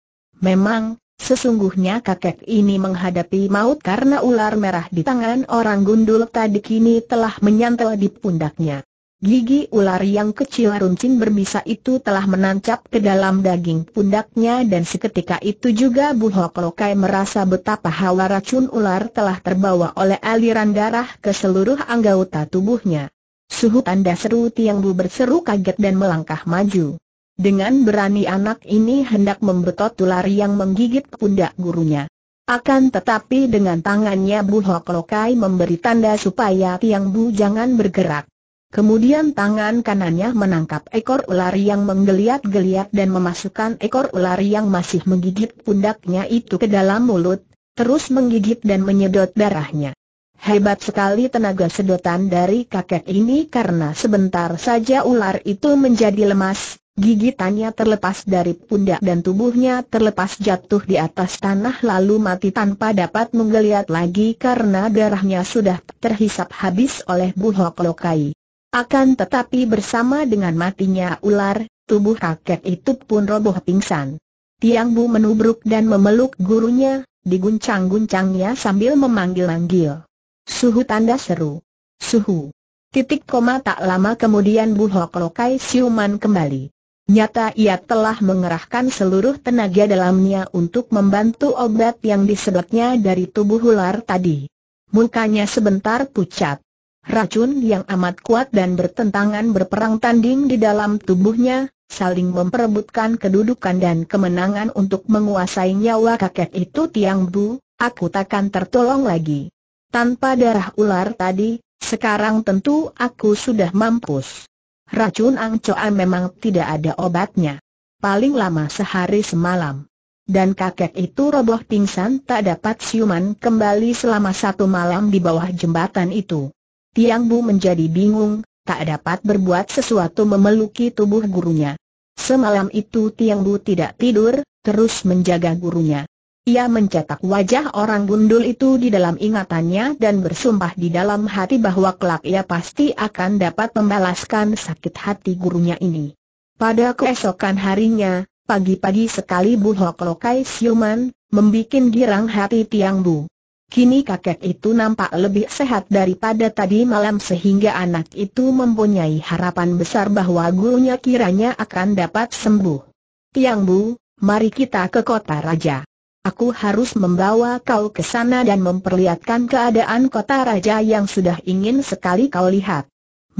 Memang, sesungguhnya kakek ini menghadapi maut karena ular merah di tangan orang gundul tadi kini telah menyantel di pundaknya. Gigi ular yang kecil runcing berbisa itu telah menancap ke dalam daging pundaknya dan seketika itu juga Bu Hok Lokai merasa betapa hawa racun ular telah terbawa oleh aliran darah ke seluruh anggota tubuhnya. Suhu tanda seru Tiang Bu berseru kaget dan melangkah maju. Dengan berani anak ini hendak membetot ular yang menggigit pundak gurunya. Akan tetapi dengan tangannya Bu Hok Lokai memberi tanda supaya Tiang Bu jangan bergerak. Kemudian tangan kanannya menangkap ekor ular yang menggeliat-geliat dan memasukkan ekor ular yang masih menggigit pundaknya itu ke dalam mulut, terus menggigit dan menyedot darahnya. Hebat sekali tenaga sedotan dari kakek ini karena sebentar saja ular itu menjadi lemas, gigitannya terlepas dari pundak dan tubuhnya terlepas jatuh di atas tanah lalu mati tanpa dapat menggeliat lagi karena darahnya sudah terhisap habis oleh Bu Hok Lokai. Akan tetapi bersama dengan matinya ular, tubuh kakek itu pun roboh pingsan. Tiang Bu menubruk dan memeluk gurunya, diguncang-guncangnya sambil memanggil-manggil. Suhu tanda seru. Suhu. Titik koma tak lama kemudian Bu Hok Lokai siuman kembali. Nyata ia telah mengerahkan seluruh tenaga dalamnya untuk membantu obat yang disedotnya dari tubuh ular tadi. Mukanya sebentar pucat. Racun yang amat kuat dan bertentangan berperang tanding di dalam tubuhnya, saling memperebutkan kedudukan dan kemenangan untuk menguasai nyawa kakek itu Tiang Bu, aku takkan tertolong lagi. Tanpa darah ular tadi, sekarang tentu aku sudah mampus. Racun angcoa memang tidak ada obatnya. Paling lama sehari semalam. Dan kakek itu roboh pingsan tak dapat siuman kembali selama satu malam di bawah jembatan itu. Tiang Bu menjadi bingung, tak dapat berbuat sesuatu memeluki tubuh gurunya. Semalam itu Tiang Bu tidak tidur, terus menjaga gurunya. Ia mencetak wajah orang gundul itu di dalam ingatannya dan bersumpah di dalam hati bahwa kelak ia pasti akan dapat membalaskan sakit hati gurunya ini. Pada keesokan harinya, pagi-pagi sekali Bu Hok Lokai Siuman, membikin girang hati Tiang Bu. Kini kakek itu nampak lebih sehat daripada tadi malam sehingga anak itu mempunyai harapan besar bahwa gurunya kiranya akan dapat sembuh. Tiang Bu, mari kita ke kota raja. Aku harus membawa kau ke sana dan memperlihatkan keadaan kota raja yang sudah ingin sekali kau lihat.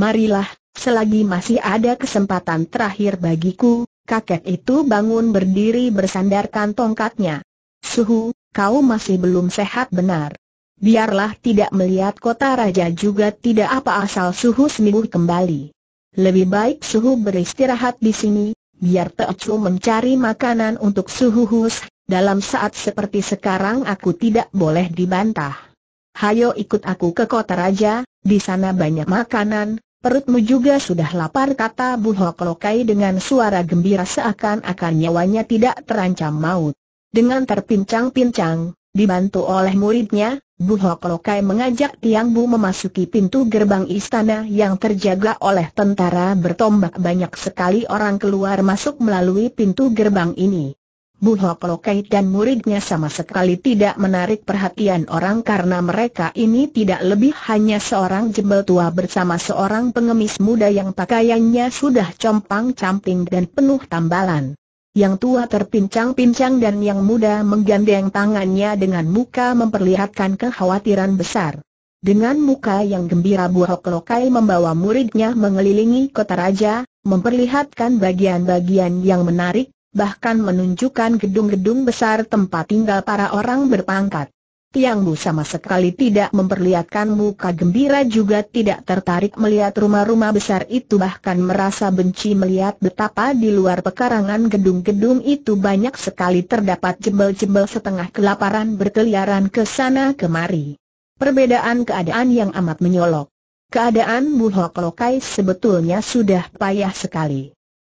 Marilah, selagi masih ada kesempatan terakhir bagiku, kakek itu bangun berdiri bersandarkan tongkatnya. Suhu, kau masih belum sehat benar. Biarlah tidak melihat kota raja juga tidak apa asal Suhu sembuh kembali. Lebih baik Suhu beristirahat di sini, biar Teocu mencari makanan untuk Suhu Hus, dalam saat seperti sekarang aku tidak boleh dibantah. Hayo ikut aku ke kota raja, di sana banyak makanan, perutmu juga sudah lapar kata Bu Hok Lokai dengan suara gembira seakan-akan nyawanya tidak terancam maut. Dengan terpincang-pincang, dibantu oleh muridnya, Bu Hok Lokai mengajak Tiang Bu memasuki pintu gerbang istana yang terjaga oleh tentara bertombak banyak sekali orang keluar masuk melalui pintu gerbang ini. Bu Hok Lokai dan muridnya sama sekali tidak menarik perhatian orang karena mereka ini tidak lebih hanya seorang jebel tua bersama seorang pengemis muda yang pakaiannya sudah compang-camping dan penuh tambalan. Yang tua terpincang-pincang dan yang muda menggandeng tangannya dengan muka memperlihatkan kekhawatiran besar. Dengan muka yang gembira Bu Hok Lokai membawa muridnya mengelilingi kota raja, memperlihatkan bagian-bagian yang menarik, bahkan menunjukkan gedung-gedung besar tempat tinggal para orang berpangkat. Tiangmu sama sekali tidak memperlihatkan muka gembira juga tidak tertarik melihat rumah-rumah besar itu bahkan merasa benci melihat betapa di luar pekarangan gedung-gedung itu banyak sekali terdapat jembel-jembel setengah kelaparan berkeliaran ke sana kemari. Perbedaan keadaan yang amat menyolok. Keadaan Bu Hok Lokai sebetulnya sudah payah sekali.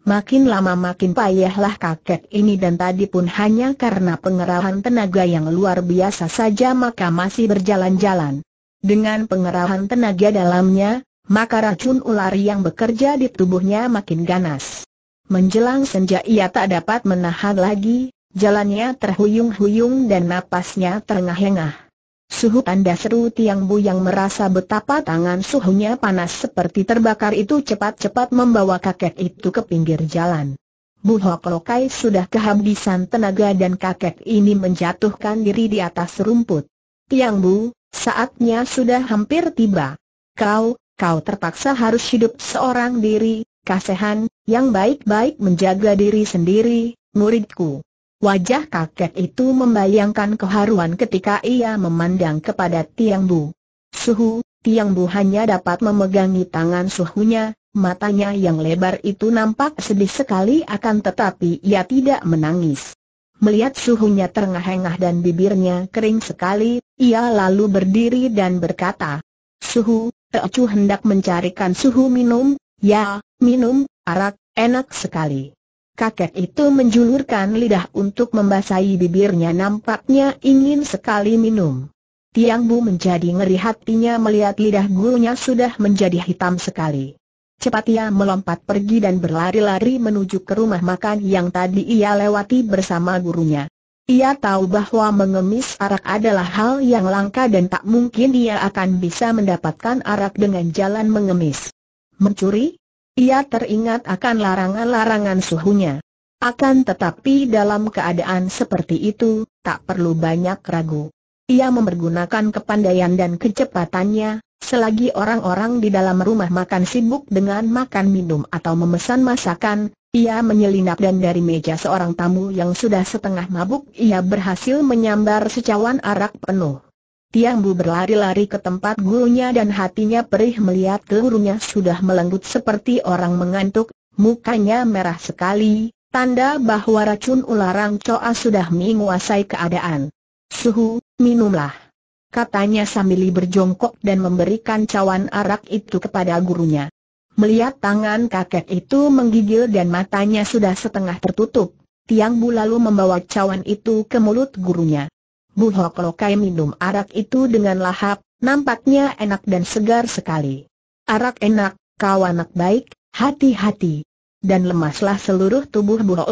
Makin lama makin payahlah kakek ini dan tadi pun hanya karena pengerahan tenaga yang luar biasa saja maka masih berjalan-jalan. Dengan pengerahan tenaga dalamnya, maka racun ular yang bekerja di tubuhnya makin ganas. Menjelang senja ia tak dapat menahan lagi, jalannya terhuyung-huyung dan napasnya terengah-engah. Suhu tanda seru Tiang Bu yang merasa betapa tangan suhunya panas seperti terbakar itu cepat-cepat membawa kakek itu ke pinggir jalan. Bu Hok Lokai sudah kehabisan tenaga dan kakek ini menjatuhkan diri di atas rumput. Tiang Bu, saatnya sudah hampir tiba. Kau, kau terpaksa harus hidup seorang diri, kasehan, yang baik-baik menjaga diri sendiri, muridku. Wajah kakek itu membayangkan keharuan ketika ia memandang kepada Tiang Bu. Suhu, Tiang Bu hanya dapat memegangi tangan suhunya, matanya yang lebar itu nampak sedih sekali akan tetapi ia tidak menangis. Melihat suhunya terengah-engah dan bibirnya kering sekali, ia lalu berdiri dan berkata, Suhu, Teocu hendak mencarikan suhu minum, ya, minum, arak, enak sekali. Kakek itu menjulurkan lidah untuk membasahi bibirnya nampaknya ingin sekali minum. Tiang Bu menjadi ngeri hatinya melihat lidah gurunya sudah menjadi hitam sekali. Cepat ia melompat pergi dan berlari-lari menuju ke rumah makan yang tadi ia lewati bersama gurunya. Ia tahu bahwa mengemis arak adalah hal yang langka dan tak mungkin ia akan bisa mendapatkan arak dengan jalan mengemis. Mencuri? Ia teringat akan larangan-larangan suhunya. Akan tetapi dalam keadaan seperti itu, tak perlu banyak ragu. Ia mempergunakan kepandaian dan kecepatannya, selagi orang-orang di dalam rumah makan sibuk dengan makan minum atau memesan masakan, ia menyelinap dan dari meja seorang tamu yang sudah setengah mabuk ia berhasil menyambar secawan arak penuh. Tiang Bu berlari-lari ke tempat gurunya dan hatinya perih melihat gurunya sudah melenggut seperti orang mengantuk, mukanya merah sekali, tanda bahwa racun ularang coa sudah menguasai keadaan. Suhu, minumlah. Katanya sambil berjongkok dan memberikan cawan arak itu kepada gurunya. Melihat tangan kakek itu menggigil dan matanya sudah setengah tertutup, Tiang Bu lalu membawa cawan itu ke mulut gurunya. Bu Hok minum arak itu dengan lahap, nampaknya enak dan segar sekali. Arak enak, kau anak baik, hati-hati. Dan lemaslah seluruh tubuh Bu Hok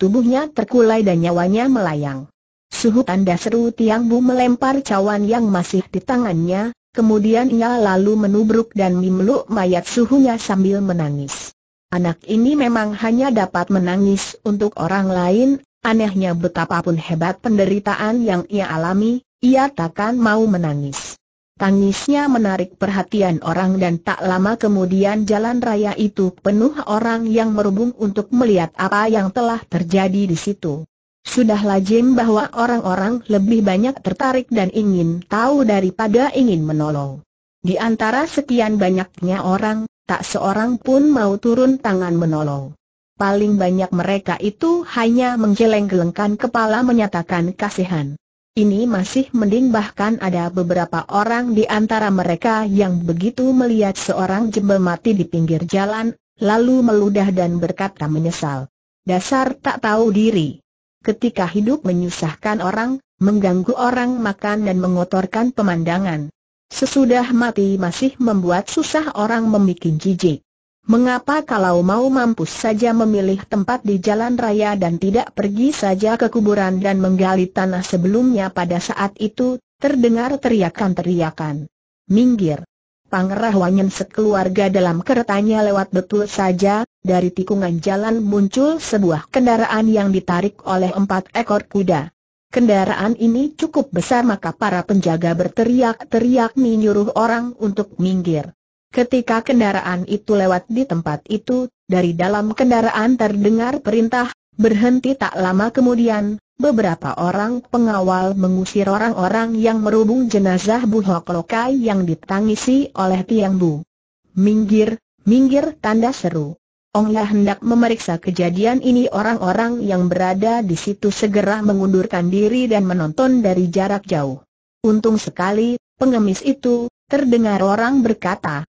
tubuhnya terkulai dan nyawanya melayang. Suhu tanda seru Tiang Bu melempar cawan yang masih di tangannya, kemudian ia lalu menubruk dan memeluk mayat suhunya sambil menangis. Anak ini memang hanya dapat menangis untuk orang lain, Anehnya betapapun hebat penderitaan yang ia alami, ia takkan mau menangis. Tangisnya menarik perhatian orang dan tak lama kemudian jalan raya itu penuh orang yang merubung untuk melihat apa yang telah terjadi di situ. Sudah lazim bahwa orang-orang lebih banyak tertarik dan ingin tahu daripada ingin menolong. Di antara sekian banyaknya orang, tak seorang pun mau turun tangan menolong. Paling banyak mereka itu hanya menggeleng-gelengkan kepala menyatakan kasihan. Ini masih mending bahkan ada beberapa orang di antara mereka yang begitu melihat seorang jebel mati di pinggir jalan, lalu meludah dan berkata menyesal. Dasar tak tahu diri. Ketika hidup menyusahkan orang, mengganggu orang makan dan mengotorkan pemandangan. Sesudah mati masih membuat susah orang membuat jijik. Mengapa kalau mau mampus saja memilih tempat di jalan raya dan tidak pergi saja ke kuburan dan menggali tanah sebelumnya pada saat itu, terdengar teriakan-teriakan. Minggir. Pangerah Wanyen sekeluarga dalam keretanya lewat betul saja, dari tikungan jalan muncul sebuah kendaraan yang ditarik oleh empat ekor kuda. Kendaraan ini cukup besar maka para penjaga berteriak-teriak menyuruh orang untuk minggir. Ketika kendaraan itu lewat di tempat itu, dari dalam kendaraan terdengar perintah, berhenti tak lama kemudian, beberapa orang pengawal mengusir orang-orang yang merubung jenazah Bu Hok Lokai yang ditangisi oleh Tiang Bu. Minggir, minggir tanda seru. Ong hendak memeriksa kejadian ini orang-orang yang berada di situ segera mengundurkan diri dan menonton dari jarak jauh. Untung sekali, pengemis itu, terdengar orang berkata,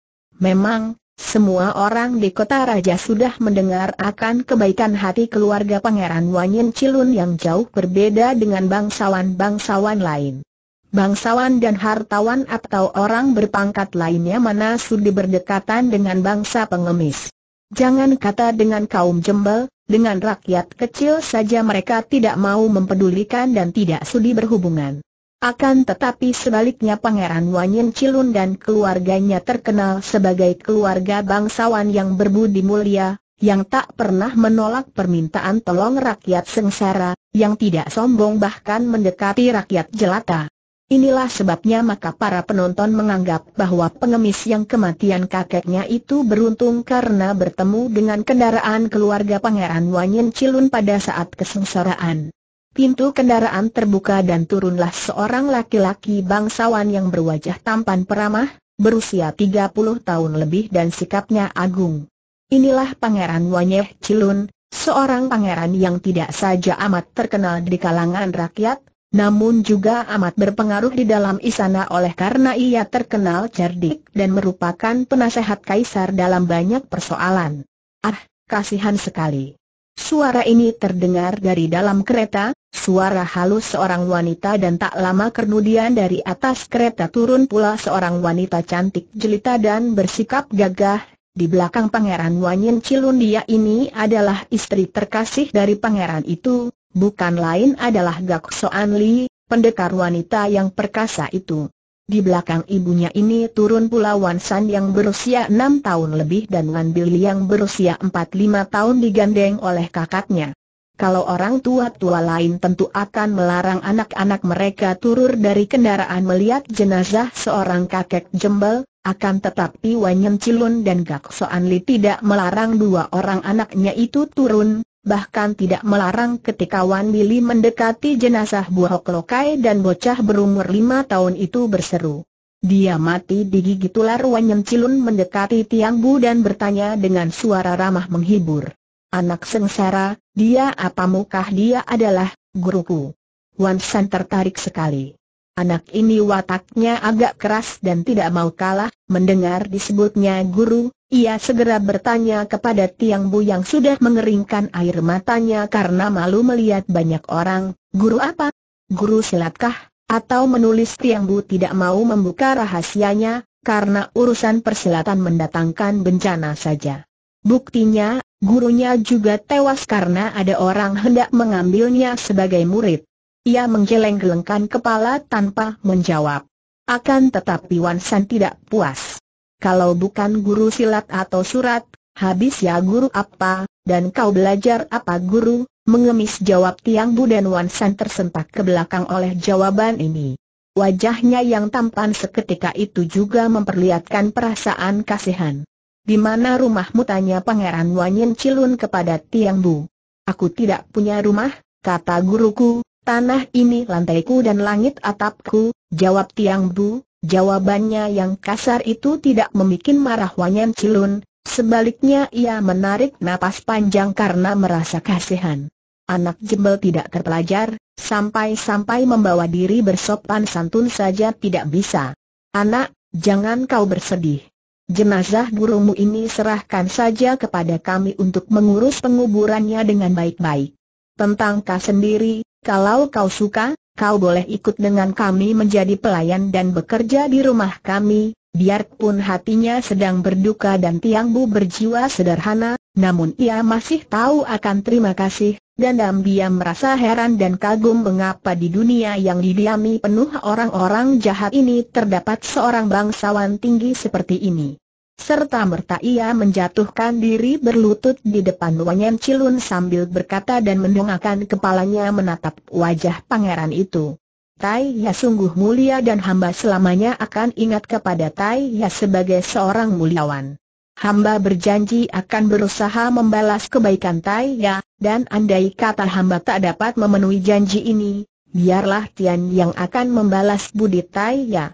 Memang, semua orang di kota raja sudah mendengar akan kebaikan hati keluarga Pangeran Wanyin Cilun yang jauh berbeda dengan bangsawan-bangsawan lain. Bangsawan dan hartawan atau orang berpangkat lainnya mana sudi berdekatan dengan bangsa pengemis. Jangan kata dengan kaum jembel, dengan rakyat kecil saja mereka tidak mau mempedulikan dan tidak sudi berhubungan. Akan tetapi sebaliknya Pangeran Wanyin Cilun dan keluarganya terkenal sebagai keluarga bangsawan yang berbudi mulia, yang tak pernah menolak permintaan tolong rakyat sengsara, yang tidak sombong bahkan mendekati rakyat jelata. Inilah sebabnya maka para penonton menganggap bahwa pengemis yang kematian kakeknya itu beruntung karena bertemu dengan kendaraan keluarga Pangeran Wanyin Cilun pada saat kesengsaraan. Pintu kendaraan terbuka dan turunlah seorang laki-laki bangsawan yang berwajah tampan peramah, berusia 30 tahun lebih dan sikapnya agung. Inilah Pangeran Wanyeh Cilun, seorang pangeran yang tidak saja amat terkenal di kalangan rakyat, namun juga amat berpengaruh di dalam istana oleh karena ia terkenal cerdik dan merupakan penasehat kaisar dalam banyak persoalan. Ah, kasihan sekali. Suara ini terdengar dari dalam kereta, suara halus seorang wanita dan tak lama kemudian dari atas kereta turun pula seorang wanita cantik jelita dan bersikap gagah. Di belakang Pangeran Wanyin Cilun dia ini adalah istri terkasih dari pangeran itu, bukan lain adalah Gak Soan Li, pendekar wanita yang perkasa itu. Di belakang ibunya ini turun pula Wan San yang berusia enam tahun lebih dan Wan Bili yang berusia 4 lima tahun digandeng oleh kakaknya. Kalau orang tua-tua lain tentu akan melarang anak-anak mereka turun dari kendaraan melihat jenazah seorang kakek jembel, akan tetapi Yen Cilun dan Gak Soan Li tidak melarang dua orang anaknya itu turun, bahkan tidak melarang ketika Wan Bili mendekati jenazah Buhok Lokai dan bocah berumur lima tahun itu berseru. Dia mati digigit ular Yen Cilun mendekati Tiang Bu dan bertanya dengan suara ramah menghibur. Anak sengsara, dia apa mukah dia adalah, guruku. Wan San tertarik sekali. Anak ini wataknya agak keras dan tidak mau kalah, mendengar disebutnya guru, ia segera bertanya kepada Tiang Bu yang sudah mengeringkan air matanya karena malu melihat banyak orang, guru apa? Guru silatkah? Atau menulis Tiang Bu tidak mau membuka rahasianya, karena urusan persilatan mendatangkan bencana saja. Buktinya, gurunya juga tewas karena ada orang hendak mengambilnya sebagai murid. Ia menggeleng-gelengkan kepala tanpa menjawab. Akan tetapi Wansan tidak puas kalau bukan guru silat atau surat, habis ya guru apa, dan kau belajar apa guru, mengemis jawab Tiang Bu dan Wan San tersentak ke belakang oleh jawaban ini. Wajahnya yang tampan seketika itu juga memperlihatkan perasaan kasihan. Di mana rumahmu tanya Pangeran Wanyin Cilun kepada Tiang Bu. Aku tidak punya rumah, kata guruku, tanah ini lantaiku dan langit atapku, jawab Tiang Bu, Jawabannya yang kasar itu tidak membuat marah Wanyan Cilun, sebaliknya ia menarik napas panjang karena merasa kasihan. Anak jembel tidak terpelajar, sampai-sampai membawa diri bersopan santun saja tidak bisa. Anak, jangan kau bersedih. Jenazah gurumu ini serahkan saja kepada kami untuk mengurus penguburannya dengan baik-baik. Tentang kau sendiri, kalau kau suka, kau boleh ikut dengan kami menjadi pelayan dan bekerja di rumah kami, biarpun hatinya sedang berduka dan Tiang Bu berjiwa sederhana, namun ia masih tahu akan terima kasih, dan diam merasa heran dan kagum mengapa di dunia yang didiami penuh orang-orang jahat ini terdapat seorang bangsawan tinggi seperti ini serta merta ia menjatuhkan diri berlutut di depan Wanyan Cilun sambil berkata dan mendongakkan kepalanya menatap wajah pangeran itu. Tai Ya sungguh mulia dan hamba selamanya akan ingat kepada Tai Ya sebagai seorang muliawan. Hamba berjanji akan berusaha membalas kebaikan Tai Ya, dan andai kata hamba tak dapat memenuhi janji ini, biarlah Tian yang akan membalas budi Tai Ya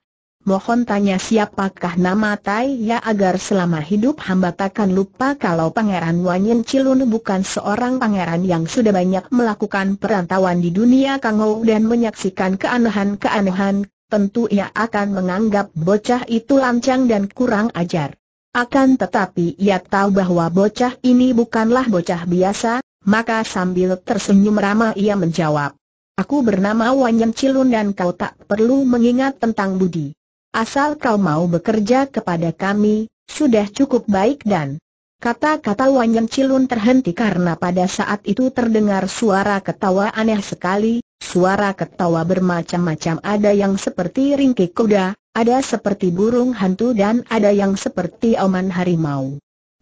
mohon tanya siapakah nama Tai Ya agar selama hidup hamba takkan lupa kalau Pangeran Wanyin Cilun bukan seorang pangeran yang sudah banyak melakukan perantauan di dunia Kangou dan menyaksikan keanehan-keanehan, tentu ia akan menganggap bocah itu lancang dan kurang ajar. Akan tetapi ia tahu bahwa bocah ini bukanlah bocah biasa, maka sambil tersenyum ramah ia menjawab. Aku bernama Wanyan Cilun dan kau tak perlu mengingat tentang budi. Asal kau mau bekerja kepada kami, sudah cukup baik dan Kata-kata Wanyan Cilun terhenti karena pada saat itu terdengar suara ketawa aneh sekali, suara ketawa bermacam-macam ada yang seperti ringki kuda, ada seperti burung hantu dan ada yang seperti oman harimau.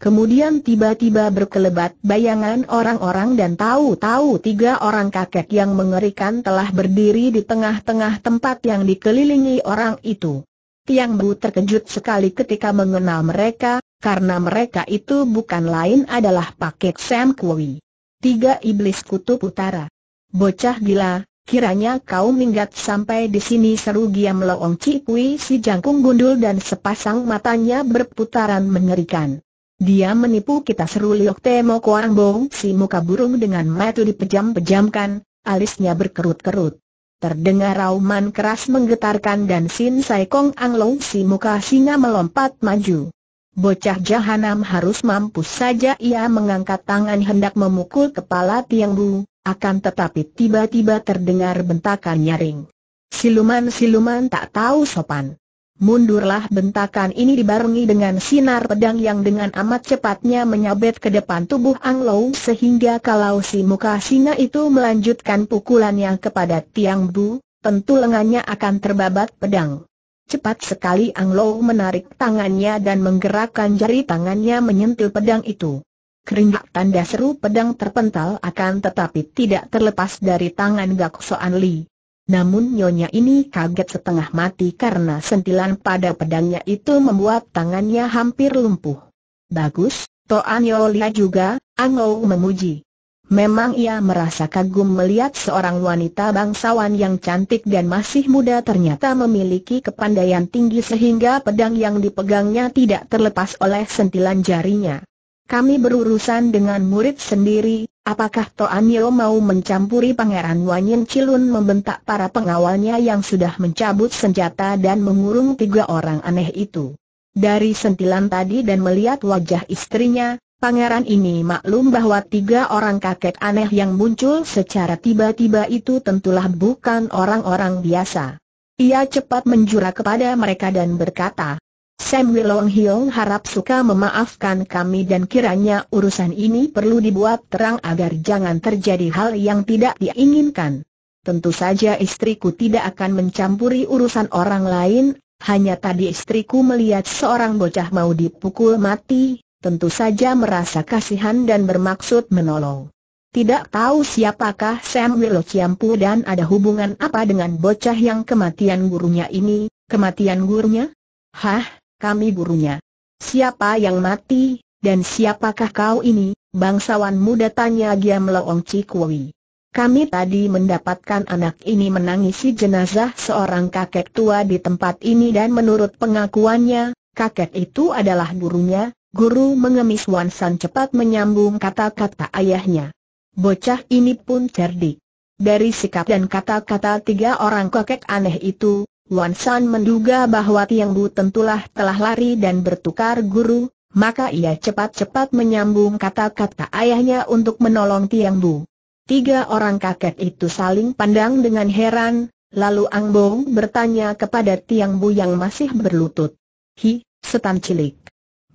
Kemudian tiba-tiba berkelebat bayangan orang-orang dan tahu-tahu tiga orang kakek yang mengerikan telah berdiri di tengah-tengah tempat yang dikelilingi orang itu. Tiang Bu terkejut sekali ketika mengenal mereka, karena mereka itu bukan lain adalah paket Sam Kui. Tiga iblis kutub utara. Bocah gila, kiranya kau minggat sampai di sini seru Giam Loong cikui si jangkung gundul dan sepasang matanya berputaran mengerikan. Dia menipu kita seru Liok Temo Kuang Bong si muka burung dengan mata dipejam-pejamkan, alisnya berkerut-kerut. Terdengar rauman keras menggetarkan dan Sin Sai Kong Ang Long si muka singa melompat maju. Bocah jahanam harus mampu saja ia mengangkat tangan hendak memukul kepala Tiang Bu, akan tetapi tiba-tiba terdengar bentakan nyaring. Siluman-siluman tak tahu sopan. Mundurlah bentakan ini dibarengi dengan sinar pedang yang dengan amat cepatnya menyabet ke depan tubuh Ang Anglo sehingga kalau si muka singa itu melanjutkan pukulannya kepada Tiang Bu, tentu lengannya akan terbabat pedang. Cepat sekali Ang Anglo menarik tangannya dan menggerakkan jari tangannya menyentil pedang itu. Keringat tanda seru pedang terpental akan tetapi tidak terlepas dari tangan Gak Soan Li. Namun nyonya ini kaget setengah mati karena sentilan pada pedangnya itu membuat tangannya hampir lumpuh. Bagus, Toan Yolia juga, Angou memuji. Memang ia merasa kagum melihat seorang wanita bangsawan yang cantik dan masih muda ternyata memiliki kepandaian tinggi sehingga pedang yang dipegangnya tidak terlepas oleh sentilan jarinya. Kami berurusan dengan murid sendiri, Apakah Toan Yeo mau mencampuri Pangeran Wanyin Cilun membentak para pengawalnya yang sudah mencabut senjata dan mengurung tiga orang aneh itu? Dari sentilan tadi dan melihat wajah istrinya, pangeran ini maklum bahwa tiga orang kakek aneh yang muncul secara tiba-tiba itu tentulah bukan orang-orang biasa. Ia cepat menjura kepada mereka dan berkata, Sam Wilong Hiong harap suka memaafkan kami dan kiranya urusan ini perlu dibuat terang agar jangan terjadi hal yang tidak diinginkan. Tentu saja istriku tidak akan mencampuri urusan orang lain, hanya tadi istriku melihat seorang bocah mau dipukul mati, tentu saja merasa kasihan dan bermaksud menolong. Tidak tahu siapakah Sam Willow Ciampu dan ada hubungan apa dengan bocah yang kematian gurunya ini, kematian gurunya? Hah? kami gurunya. Siapa yang mati, dan siapakah kau ini, bangsawan muda tanya Giam Leong Cikwui. Kami tadi mendapatkan anak ini menangisi jenazah seorang kakek tua di tempat ini dan menurut pengakuannya, kakek itu adalah gurunya, guru mengemis wan San cepat menyambung kata-kata ayahnya. Bocah ini pun cerdik. Dari sikap dan kata-kata tiga orang kakek aneh itu, Wan San menduga bahwa Tiang Bu tentulah telah lari dan bertukar guru, maka ia cepat-cepat menyambung kata-kata ayahnya untuk menolong Tiang Bu. Tiga orang kakek itu saling pandang dengan heran, lalu Ang Bo bertanya kepada Tiang Bu yang masih berlutut. Hi, setan cilik.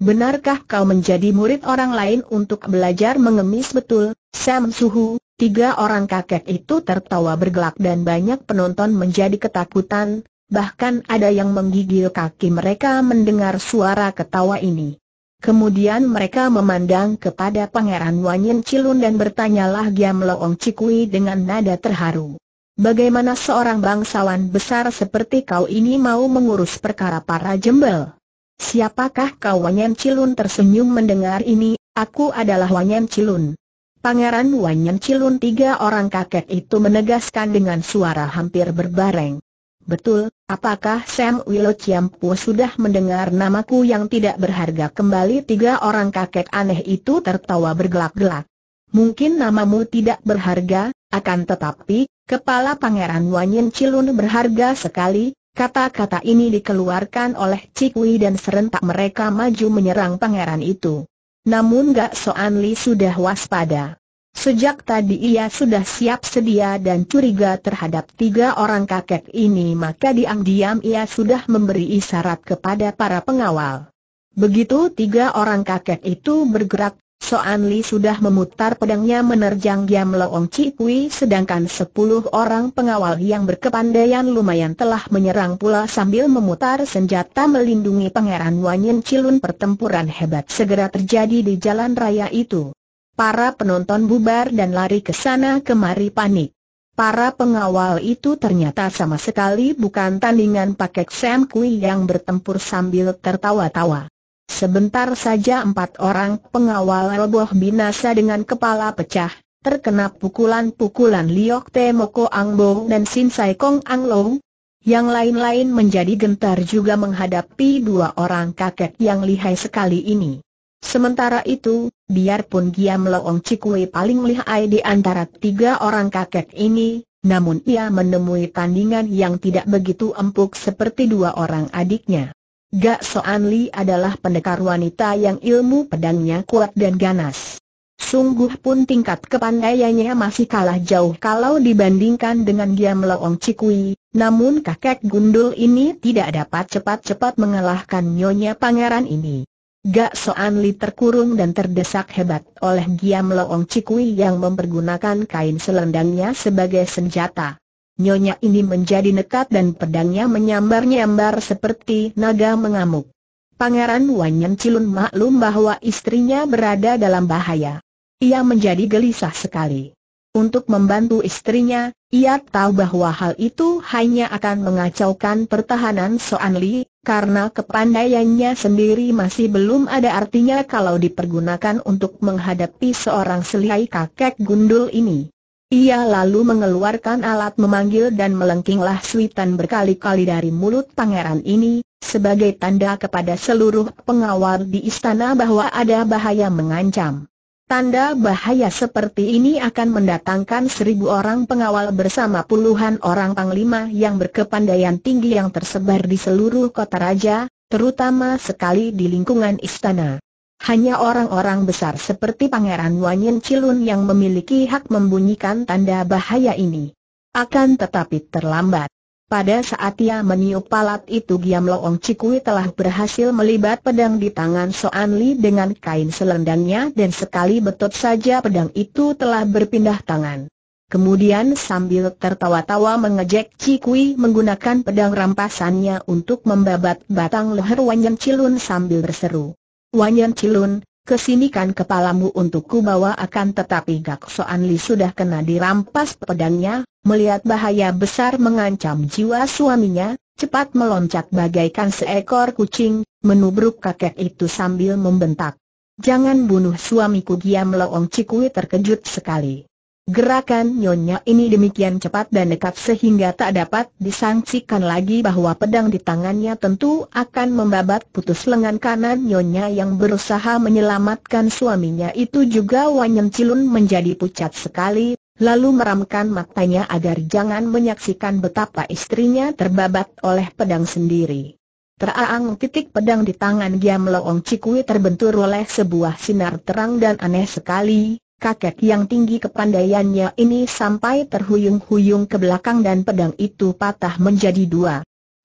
Benarkah kau menjadi murid orang lain untuk belajar mengemis betul, Sam Suhu? Tiga orang kakek itu tertawa bergelak dan banyak penonton menjadi ketakutan, bahkan ada yang menggigil kaki mereka mendengar suara ketawa ini. Kemudian mereka memandang kepada Pangeran Wanyin Cilun dan bertanyalah Giam Loong Cikui dengan nada terharu. Bagaimana seorang bangsawan besar seperti kau ini mau mengurus perkara para jembel? Siapakah kau Wanyan Cilun tersenyum mendengar ini, aku adalah Wanyan Cilun. Pangeran Wanyan Cilun tiga orang kakek itu menegaskan dengan suara hampir berbareng. Betul, apakah Sam Willow Chiampu sudah mendengar namaku yang tidak berharga kembali tiga orang kakek aneh itu tertawa bergelak-gelak. Mungkin namamu tidak berharga, akan tetapi, kepala pangeran Wanyin Cilun berharga sekali, kata-kata ini dikeluarkan oleh Cikwi dan serentak mereka maju menyerang pangeran itu. Namun Gak Soan Li sudah waspada. Sejak tadi ia sudah siap sedia dan curiga terhadap tiga orang kakek ini maka diam-diam ia sudah memberi isyarat kepada para pengawal. Begitu tiga orang kakek itu bergerak, Soan Li sudah memutar pedangnya menerjang Giam Leong Chi sedangkan sepuluh orang pengawal yang berkepandaian lumayan telah menyerang pula sambil memutar senjata melindungi Pangeran Wanyin Cilun pertempuran hebat segera terjadi di jalan raya itu. Para penonton bubar dan lari ke sana kemari panik. Para pengawal itu ternyata sama sekali bukan tandingan pakai Sam Kui yang bertempur sambil tertawa-tawa. Sebentar saja empat orang pengawal roboh binasa dengan kepala pecah, terkena pukulan-pukulan Liok Te Moko Angbo dan Sin Sai Kong Anglong. Yang lain-lain menjadi gentar juga menghadapi dua orang kakek yang lihai sekali ini. Sementara itu, biarpun Giam Loong Cikui paling lihai di antara tiga orang kakek ini, namun ia menemui tandingan yang tidak begitu empuk seperti dua orang adiknya. Gak Soan Li adalah pendekar wanita yang ilmu pedangnya kuat dan ganas. Sungguh pun tingkat kepandaiannya masih kalah jauh kalau dibandingkan dengan Giam Loong Cikui, namun kakek gundul ini tidak dapat cepat-cepat mengalahkan nyonya pangeran ini. Gak Soan Li terkurung dan terdesak hebat oleh Giam Loong Cikui yang mempergunakan kain selendangnya sebagai senjata. Nyonya ini menjadi nekat dan pedangnya menyambar-nyambar seperti naga mengamuk. Pangeran Wanyan Cilun maklum bahwa istrinya berada dalam bahaya. Ia menjadi gelisah sekali. Untuk membantu istrinya, ia tahu bahwa hal itu hanya akan mengacaukan pertahanan Soan Li, karena kepandaiannya sendiri masih belum ada artinya kalau dipergunakan untuk menghadapi seorang selai kakek gundul ini. Ia lalu mengeluarkan alat memanggil dan melengkinglah suitan berkali-kali dari mulut pangeran ini, sebagai tanda kepada seluruh pengawal di istana bahwa ada bahaya mengancam. Tanda bahaya seperti ini akan mendatangkan seribu orang pengawal bersama puluhan orang panglima yang berkepandaian tinggi yang tersebar di seluruh kota raja, terutama sekali di lingkungan istana. Hanya orang-orang besar seperti Pangeran Wanyen Cilun yang memiliki hak membunyikan tanda bahaya ini. Akan tetapi terlambat. Pada saat ia meniup palat itu Giam Loong Cikui telah berhasil melibat pedang di tangan Soan Li dengan kain selendangnya dan sekali betot saja pedang itu telah berpindah tangan. Kemudian sambil tertawa-tawa mengejek Cikui menggunakan pedang rampasannya untuk membabat batang leher Wanyan Cilun sambil berseru. Wanyan Cilun, Kesinikan kepalamu untuk ku bawa akan tetapi Gak Soan Li sudah kena dirampas pedangnya, melihat bahaya besar mengancam jiwa suaminya, cepat meloncat bagaikan seekor kucing, menubruk kakek itu sambil membentak. Jangan bunuh suamiku Giam loong Cikui terkejut sekali. Gerakan nyonya ini demikian cepat dan dekat sehingga tak dapat disangsikan lagi bahwa pedang di tangannya tentu akan membabat putus lengan kanan nyonya yang berusaha menyelamatkan suaminya itu juga Wanyen Cilun menjadi pucat sekali, lalu meramkan matanya agar jangan menyaksikan betapa istrinya terbabat oleh pedang sendiri. Teraang titik pedang di tangan Giam Loong Cikui terbentur oleh sebuah sinar terang dan aneh sekali, Kakek yang tinggi kepandaiannya ini sampai terhuyung-huyung ke belakang dan pedang itu patah menjadi dua.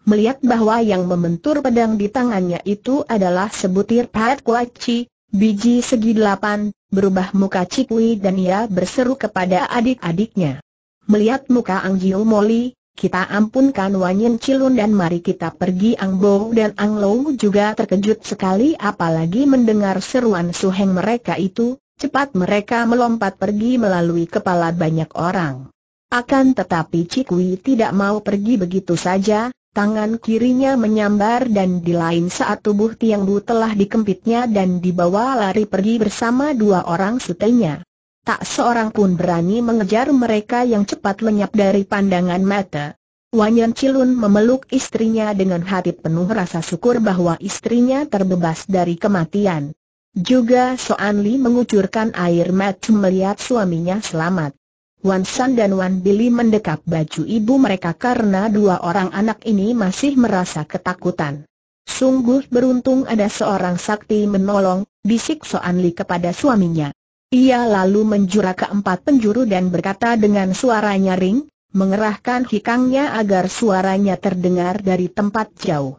Melihat bahwa yang membentur pedang di tangannya itu adalah sebutir pahat kuaci, biji segi delapan, berubah muka cipui dan ia berseru kepada adik-adiknya. Melihat muka Jiu Moli, kita ampunkan Wanyin Cilun dan mari kita pergi Ang Bo dan Ang Lo juga terkejut sekali apalagi mendengar seruan suheng mereka itu, Cepat mereka melompat pergi melalui kepala banyak orang. Akan tetapi Cikwi tidak mau pergi begitu saja, tangan kirinya menyambar dan di lain saat tubuh Tiang Bu telah dikempitnya dan dibawa lari pergi bersama dua orang sutenya. Tak seorang pun berani mengejar mereka yang cepat lenyap dari pandangan mata. Wanyan Cilun memeluk istrinya dengan hati penuh rasa syukur bahwa istrinya terbebas dari kematian. Juga Soan Li mengucurkan air mata melihat suaminya selamat. Wan San dan Wan Billy mendekap baju ibu mereka karena dua orang anak ini masih merasa ketakutan. Sungguh beruntung ada seorang sakti menolong, bisik Soan Li kepada suaminya. Ia lalu menjura ke empat penjuru dan berkata dengan suara nyaring, mengerahkan hikangnya agar suaranya terdengar dari tempat jauh.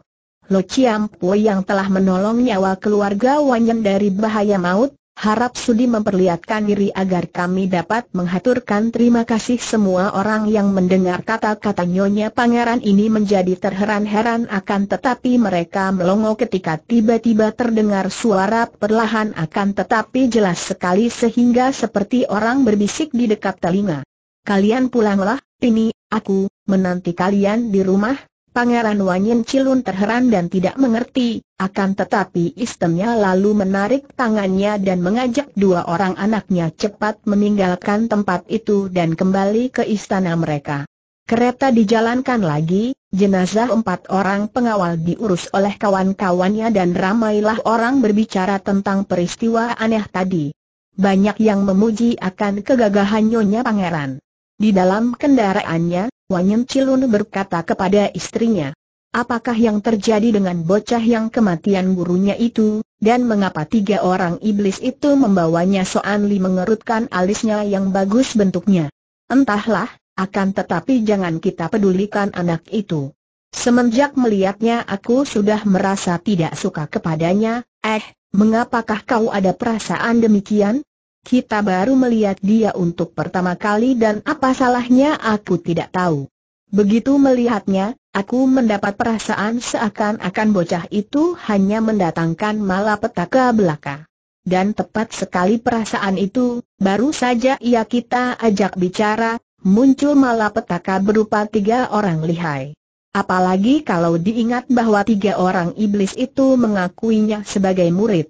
Lo Chiam Po yang telah menolong nyawa keluarga Wanyan dari bahaya maut, harap sudi memperlihatkan diri agar kami dapat menghaturkan terima kasih semua orang yang mendengar kata-kata Nyonya Pangeran ini menjadi terheran-heran akan tetapi mereka melongo ketika tiba-tiba terdengar suara perlahan akan tetapi jelas sekali sehingga seperti orang berbisik di dekat telinga. Kalian pulanglah, ini, aku, menanti kalian di rumah, Pangeran Wanyin Cilun terheran dan tidak mengerti, akan tetapi istemnya lalu menarik tangannya dan mengajak dua orang anaknya cepat meninggalkan tempat itu dan kembali ke istana mereka. Kereta dijalankan lagi, jenazah empat orang pengawal diurus oleh kawan-kawannya dan ramailah orang berbicara tentang peristiwa aneh tadi. Banyak yang memuji akan kegagahannya Pangeran. Di dalam kendaraannya, Wanyen Cilun berkata kepada istrinya. Apakah yang terjadi dengan bocah yang kematian gurunya itu, dan mengapa tiga orang iblis itu membawanya Soan Li mengerutkan alisnya yang bagus bentuknya. Entahlah, akan tetapi jangan kita pedulikan anak itu. Semenjak melihatnya aku sudah merasa tidak suka kepadanya, eh, mengapakah kau ada perasaan demikian? Kita baru melihat dia untuk pertama kali dan apa salahnya aku tidak tahu. Begitu melihatnya, aku mendapat perasaan seakan-akan bocah itu hanya mendatangkan malapetaka belaka. Dan tepat sekali perasaan itu, baru saja ia kita ajak bicara, muncul malapetaka berupa tiga orang lihai. Apalagi kalau diingat bahwa tiga orang iblis itu mengakuinya sebagai murid.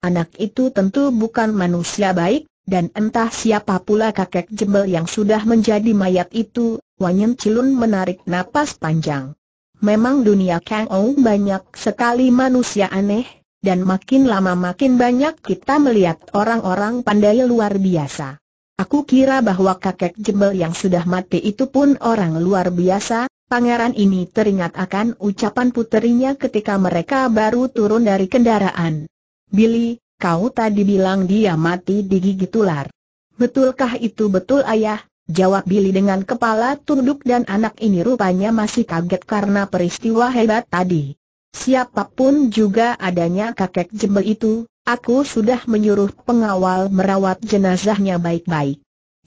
Anak itu tentu bukan manusia baik, dan entah siapa pula kakek jembel yang sudah menjadi mayat itu, Wanyen Cilun menarik napas panjang. Memang dunia Kang Ou banyak sekali manusia aneh, dan makin lama makin banyak kita melihat orang-orang pandai luar biasa. Aku kira bahwa kakek jembel yang sudah mati itu pun orang luar biasa, pangeran ini teringat akan ucapan puterinya ketika mereka baru turun dari kendaraan. Billy, kau tadi bilang dia mati digigit ular. Betulkah itu betul ayah? Jawab Billy dengan kepala tunduk dan anak ini rupanya masih kaget karena peristiwa hebat tadi. Siapapun juga adanya kakek jembel itu, aku sudah menyuruh pengawal merawat jenazahnya baik-baik.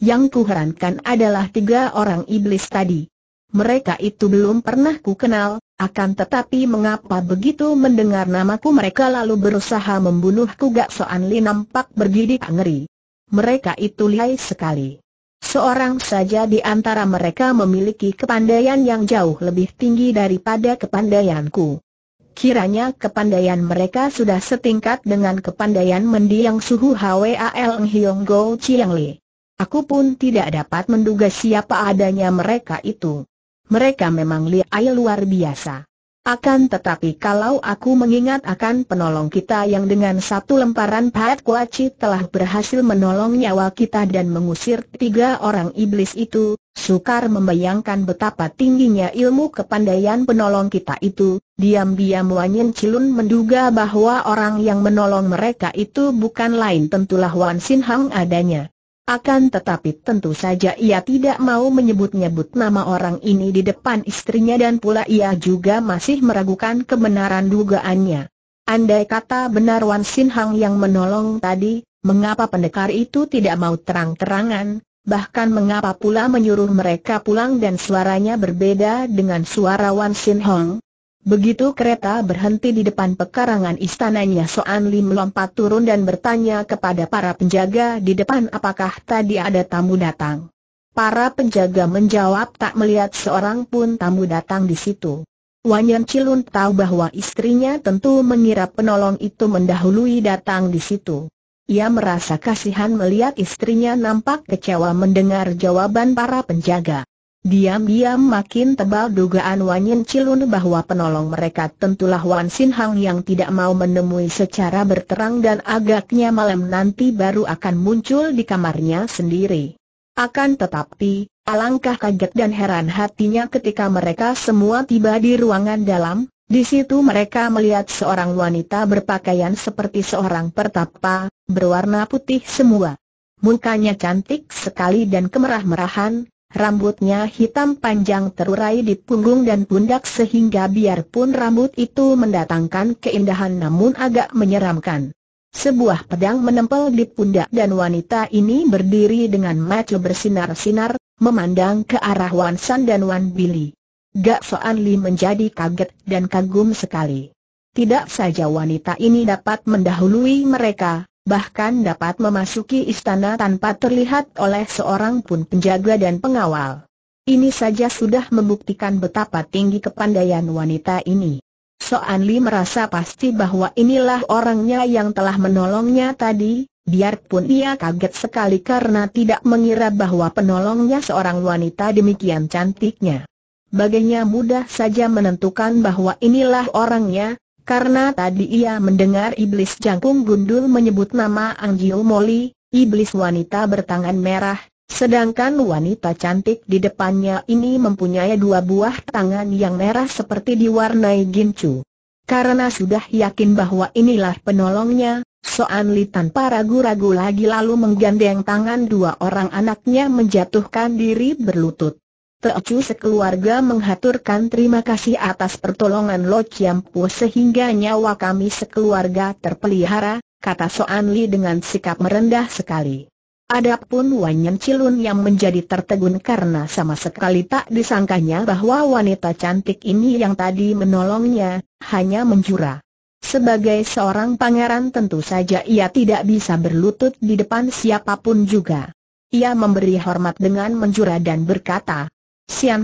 Yang kuherankan adalah tiga orang iblis tadi. Mereka itu belum pernah ku kenal, akan tetapi mengapa begitu mendengar namaku mereka lalu berusaha membunuhku Gak Soan Li nampak berdiri ngeri. Mereka itu lihai sekali. Seorang saja di antara mereka memiliki kepandaian yang jauh lebih tinggi daripada kepandaianku. Kiranya kepandaian mereka sudah setingkat dengan kepandaian mendiang suhu Hwal Nghiong Go Chiang Li. Aku pun tidak dapat menduga siapa adanya mereka itu mereka memang liai luar biasa. Akan tetapi kalau aku mengingat akan penolong kita yang dengan satu lemparan pahat Kuaci telah berhasil menolong nyawa kita dan mengusir tiga orang iblis itu, sukar membayangkan betapa tingginya ilmu kepandaian penolong kita itu, diam-diam Wanyin Cilun menduga bahwa orang yang menolong mereka itu bukan lain tentulah Wan Sin Hang adanya. Akan tetapi tentu saja ia tidak mau menyebut-nyebut nama orang ini di depan istrinya dan pula ia juga masih meragukan kebenaran dugaannya. Andai kata benar Wan Sin Hang yang menolong tadi, mengapa pendekar itu tidak mau terang-terangan, bahkan mengapa pula menyuruh mereka pulang dan suaranya berbeda dengan suara Wan Sin Hong? Begitu kereta berhenti di depan pekarangan istananya Soan Lim melompat turun dan bertanya kepada para penjaga di depan apakah tadi ada tamu datang. Para penjaga menjawab tak melihat seorang pun tamu datang di situ. Wanyan Cilun tahu bahwa istrinya tentu mengira penolong itu mendahului datang di situ. Ia merasa kasihan melihat istrinya nampak kecewa mendengar jawaban para penjaga. Diam-diam makin tebal dugaan Wan Yin Cilun bahwa penolong mereka tentulah Wan Sin Hang yang tidak mau menemui secara berterang dan agaknya malam nanti baru akan muncul di kamarnya sendiri. Akan tetapi, alangkah kaget dan heran hatinya ketika mereka semua tiba di ruangan dalam, di situ mereka melihat seorang wanita berpakaian seperti seorang pertapa, berwarna putih semua. Mukanya cantik sekali dan kemerah-merahan, Rambutnya hitam panjang terurai di punggung dan pundak sehingga biarpun rambut itu mendatangkan keindahan namun agak menyeramkan. Sebuah pedang menempel di pundak dan wanita ini berdiri dengan mata bersinar-sinar, memandang ke arah Wan San dan Wan Billy. Gak Soan Li menjadi kaget dan kagum sekali. Tidak saja wanita ini dapat mendahului mereka, bahkan dapat memasuki istana tanpa terlihat oleh seorang pun penjaga dan pengawal. Ini saja sudah membuktikan betapa tinggi kepandaian wanita ini. Soan Li merasa pasti bahwa inilah orangnya yang telah menolongnya tadi, biarpun ia kaget sekali karena tidak mengira bahwa penolongnya seorang wanita demikian cantiknya. Baginya mudah saja menentukan bahwa inilah orangnya, karena tadi ia mendengar iblis jangkung gundul menyebut nama Angjil Moli, iblis wanita bertangan merah, sedangkan wanita cantik di depannya ini mempunyai dua buah tangan yang merah seperti diwarnai gincu. Karena sudah yakin bahwa inilah penolongnya, Soan Li tanpa ragu-ragu lagi lalu menggandeng tangan dua orang anaknya menjatuhkan diri berlutut. Teocu sekeluarga menghaturkan terima kasih atas pertolongan Lo Chiam sehingga nyawa kami sekeluarga terpelihara, kata Soan Li dengan sikap merendah sekali. Adapun Wanyan Cilun yang menjadi tertegun karena sama sekali tak disangkanya bahwa wanita cantik ini yang tadi menolongnya, hanya menjura. Sebagai seorang pangeran tentu saja ia tidak bisa berlutut di depan siapapun juga. Ia memberi hormat dengan menjura dan berkata, Sian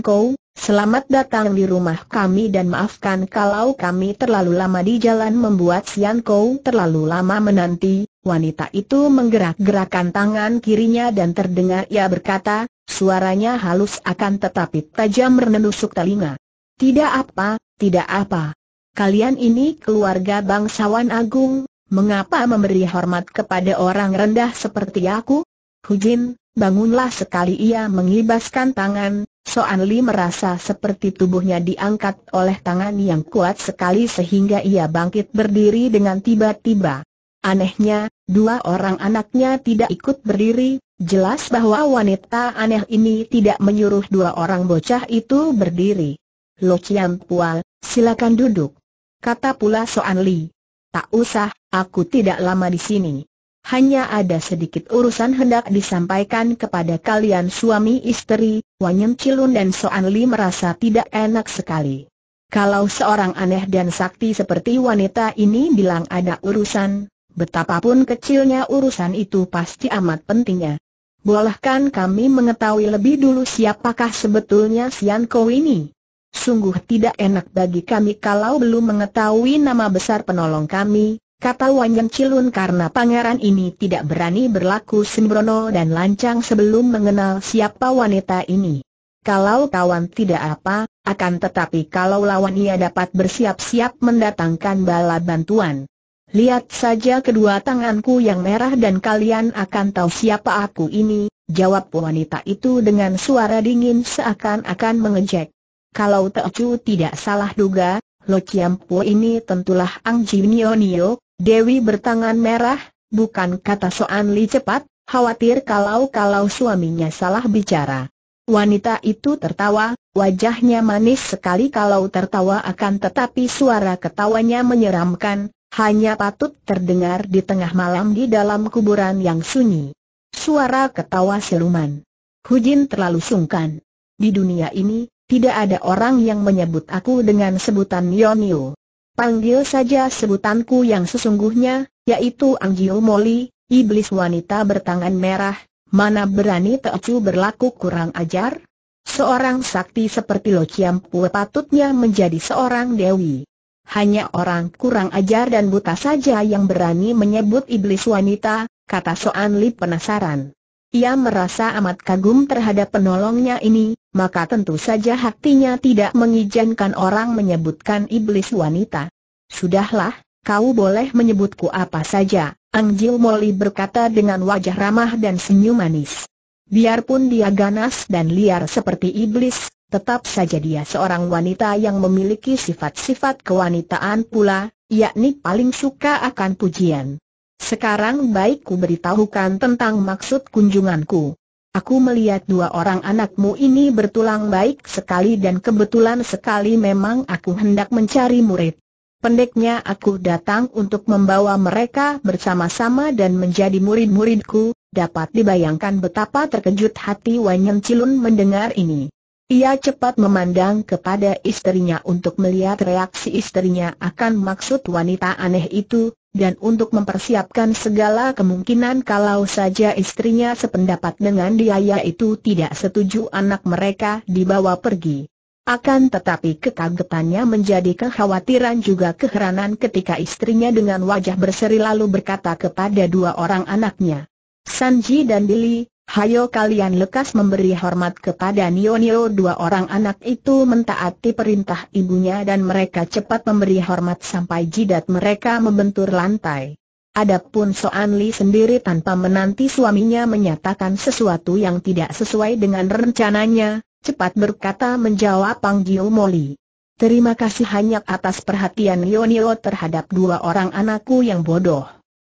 selamat datang di rumah kami dan maafkan kalau kami terlalu lama di jalan membuat Sian terlalu lama menanti. Wanita itu menggerak gerakan tangan kirinya dan terdengar ia berkata, suaranya halus akan tetapi tajam menusuk telinga. Tidak apa, tidak apa. Kalian ini keluarga bangsawan agung, mengapa memberi hormat kepada orang rendah seperti aku? Hujin, bangunlah sekali ia mengibaskan tangan, Soan Li merasa seperti tubuhnya diangkat oleh tangan yang kuat sekali sehingga ia bangkit berdiri dengan tiba-tiba. Anehnya, dua orang anaknya tidak ikut berdiri, jelas bahwa wanita aneh ini tidak menyuruh dua orang bocah itu berdiri. Lo Chiam Pual, silakan duduk. Kata pula Soan Li. Tak usah, aku tidak lama di sini. Hanya ada sedikit urusan hendak disampaikan kepada kalian suami istri, Wanyem Cilun dan Soan Li merasa tidak enak sekali. Kalau seorang aneh dan sakti seperti wanita ini bilang ada urusan, betapapun kecilnya urusan itu pasti amat pentingnya. Bolehkan kami mengetahui lebih dulu siapakah sebetulnya Sian Kou ini? Sungguh tidak enak bagi kami kalau belum mengetahui nama besar penolong kami, Kata Wanyang Cilun karena pangeran ini tidak berani berlaku sembrono dan lancang sebelum mengenal siapa wanita ini. Kalau kawan tidak apa, akan tetapi kalau lawan ia dapat bersiap-siap mendatangkan bala bantuan. Lihat saja kedua tanganku yang merah dan kalian akan tahu siapa aku ini, jawab wanita itu dengan suara dingin seakan-akan mengejek. Kalau Teocu tidak salah duga, Lo Chiam ini tentulah Ang Nio, Dewi bertangan merah, bukan kata Soan Li cepat, khawatir kalau-kalau suaminya salah bicara. Wanita itu tertawa, wajahnya manis sekali kalau tertawa akan tetapi suara ketawanya menyeramkan, hanya patut terdengar di tengah malam di dalam kuburan yang sunyi. Suara ketawa siluman. Hujin terlalu sungkan. Di dunia ini, tidak ada orang yang menyebut aku dengan sebutan Yonio. Panggil saja sebutanku yang sesungguhnya, yaitu Anggio Moli, iblis wanita bertangan merah, mana berani Teocu berlaku kurang ajar? Seorang sakti seperti Lo Chiam Pue patutnya menjadi seorang dewi. Hanya orang kurang ajar dan buta saja yang berani menyebut iblis wanita, kata Soan Li penasaran. Ia merasa amat kagum terhadap penolongnya ini, maka tentu saja hatinya tidak mengizinkan orang menyebutkan iblis wanita. Sudahlah, kau boleh menyebutku apa saja, Angjil Molly berkata dengan wajah ramah dan senyum manis. Biarpun dia ganas dan liar seperti iblis, tetap saja dia seorang wanita yang memiliki sifat-sifat kewanitaan pula, yakni paling suka akan pujian. Sekarang baik ku beritahukan tentang maksud kunjunganku. Aku melihat dua orang anakmu ini bertulang baik sekali dan kebetulan sekali memang aku hendak mencari murid. Pendeknya aku datang untuk membawa mereka bersama-sama dan menjadi murid-muridku, dapat dibayangkan betapa terkejut hati Wanyem Cilun mendengar ini. Ia cepat memandang kepada istrinya untuk melihat reaksi istrinya akan maksud wanita aneh itu, dan untuk mempersiapkan segala kemungkinan kalau saja istrinya sependapat dengan dia yaitu tidak setuju anak mereka dibawa pergi. Akan tetapi kekagetannya menjadi kekhawatiran juga keheranan ketika istrinya dengan wajah berseri lalu berkata kepada dua orang anaknya. Sanji dan Billy, Hayo kalian lekas memberi hormat kepada Nio-Nio dua orang anak itu mentaati perintah ibunya dan mereka cepat memberi hormat sampai jidat mereka membentur lantai. Adapun Soan Li sendiri tanpa menanti suaminya menyatakan sesuatu yang tidak sesuai dengan rencananya, cepat berkata menjawab Pang Jiu Moli. Terima kasih hanya atas perhatian Nio-Nio terhadap dua orang anakku yang bodoh.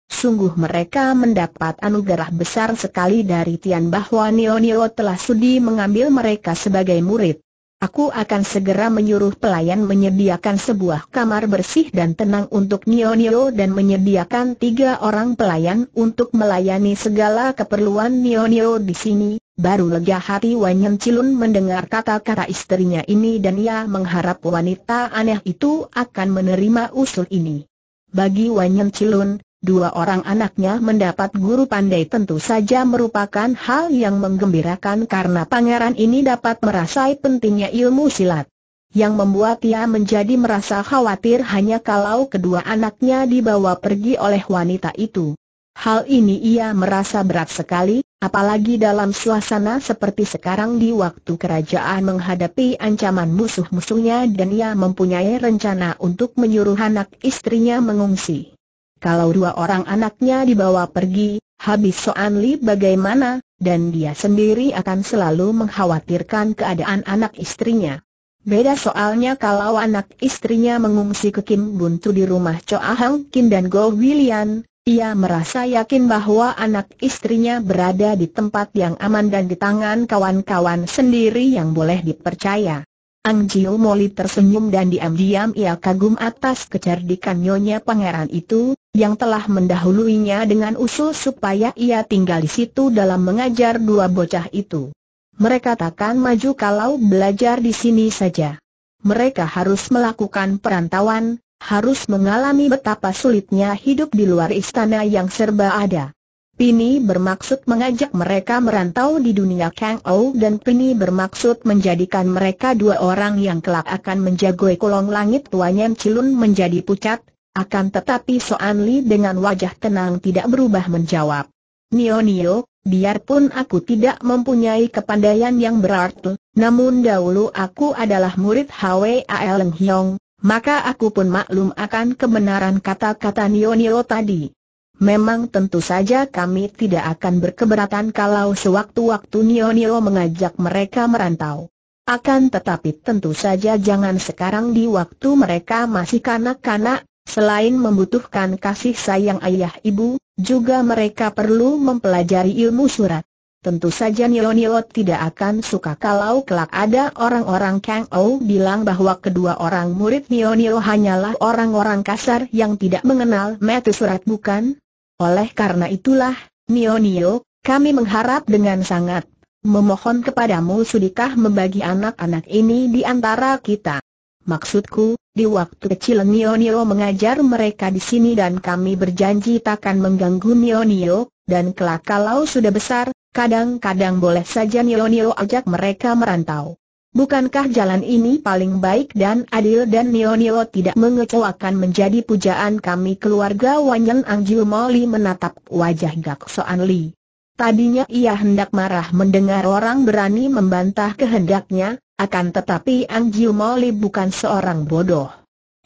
Sungguh mereka mendapat anugerah besar sekali dari Tian bahwa Nio Nio telah sudi mengambil mereka sebagai murid. Aku akan segera menyuruh pelayan menyediakan sebuah kamar bersih dan tenang untuk Nio Nio dan menyediakan tiga orang pelayan untuk melayani segala keperluan Nio Nio di sini. Baru lega hati Wanyan Cilun mendengar kata-kata istrinya ini dan ia mengharap wanita aneh itu akan menerima usul ini. Bagi Wanyan Cilun, Dua orang anaknya mendapat guru pandai tentu saja merupakan hal yang menggembirakan karena pangeran ini dapat merasai pentingnya ilmu silat. Yang membuat ia menjadi merasa khawatir hanya kalau kedua anaknya dibawa pergi oleh wanita itu. Hal ini ia merasa berat sekali, apalagi dalam suasana seperti sekarang di waktu kerajaan menghadapi ancaman musuh-musuhnya dan ia mempunyai rencana untuk menyuruh anak istrinya mengungsi. Kalau dua orang anaknya dibawa pergi, habis Soan Li bagaimana, dan dia sendiri akan selalu mengkhawatirkan keadaan anak istrinya. Beda soalnya kalau anak istrinya mengungsi ke Kim Buntu di rumah Cho Hang Kin dan Go William, ia merasa yakin bahwa anak istrinya berada di tempat yang aman dan di tangan kawan-kawan sendiri yang boleh dipercaya. Ang Jiu Moli tersenyum dan diam-diam ia kagum atas kecerdikan nyonya pangeran itu, yang telah mendahuluinya dengan usul supaya ia tinggal di situ dalam mengajar dua bocah itu. Mereka takkan maju kalau belajar di sini saja. Mereka harus melakukan perantauan, harus mengalami betapa sulitnya hidup di luar istana yang serba ada. Pini bermaksud mengajak mereka merantau di dunia Kang Ou dan Pini bermaksud menjadikan mereka dua orang yang kelak akan menjagoi kolong langit tuanya Cilun menjadi pucat, akan tetapi Soan Li dengan wajah tenang tidak berubah menjawab. Nio Nio, biarpun aku tidak mempunyai kepandaian yang berarti, namun dahulu aku adalah murid Hwe Aeleng Hiong, maka aku pun maklum akan kebenaran kata-kata Nio Nio tadi. Memang tentu saja kami tidak akan berkeberatan kalau sewaktu-waktu Nio-Nio mengajak mereka merantau. Akan tetapi tentu saja jangan sekarang di waktu mereka masih kanak-kanak, selain membutuhkan kasih sayang ayah ibu, juga mereka perlu mempelajari ilmu surat. Tentu saja Nio-Nio tidak akan suka kalau kelak ada orang-orang Kang Ou bilang bahwa kedua orang murid Nio-Nio hanyalah orang-orang kasar yang tidak mengenal metu surat bukan? Oleh karena itulah, Nio Nio, kami mengharap dengan sangat memohon kepadamu sudikah membagi anak-anak ini di antara kita. Maksudku, di waktu kecil Nio Nio mengajar mereka di sini dan kami berjanji takkan mengganggu Nio Nio, dan kelak kalau sudah besar, kadang-kadang boleh saja Nio Nio ajak mereka merantau. Bukankah jalan ini paling baik dan adil dan Nio-Nio tidak mengecewakan menjadi pujaan kami keluarga Wanyan Angjiu Moli menatap wajah Gak Soan Li. Tadinya ia hendak marah mendengar orang berani membantah kehendaknya, akan tetapi Angjiu Moli bukan seorang bodoh.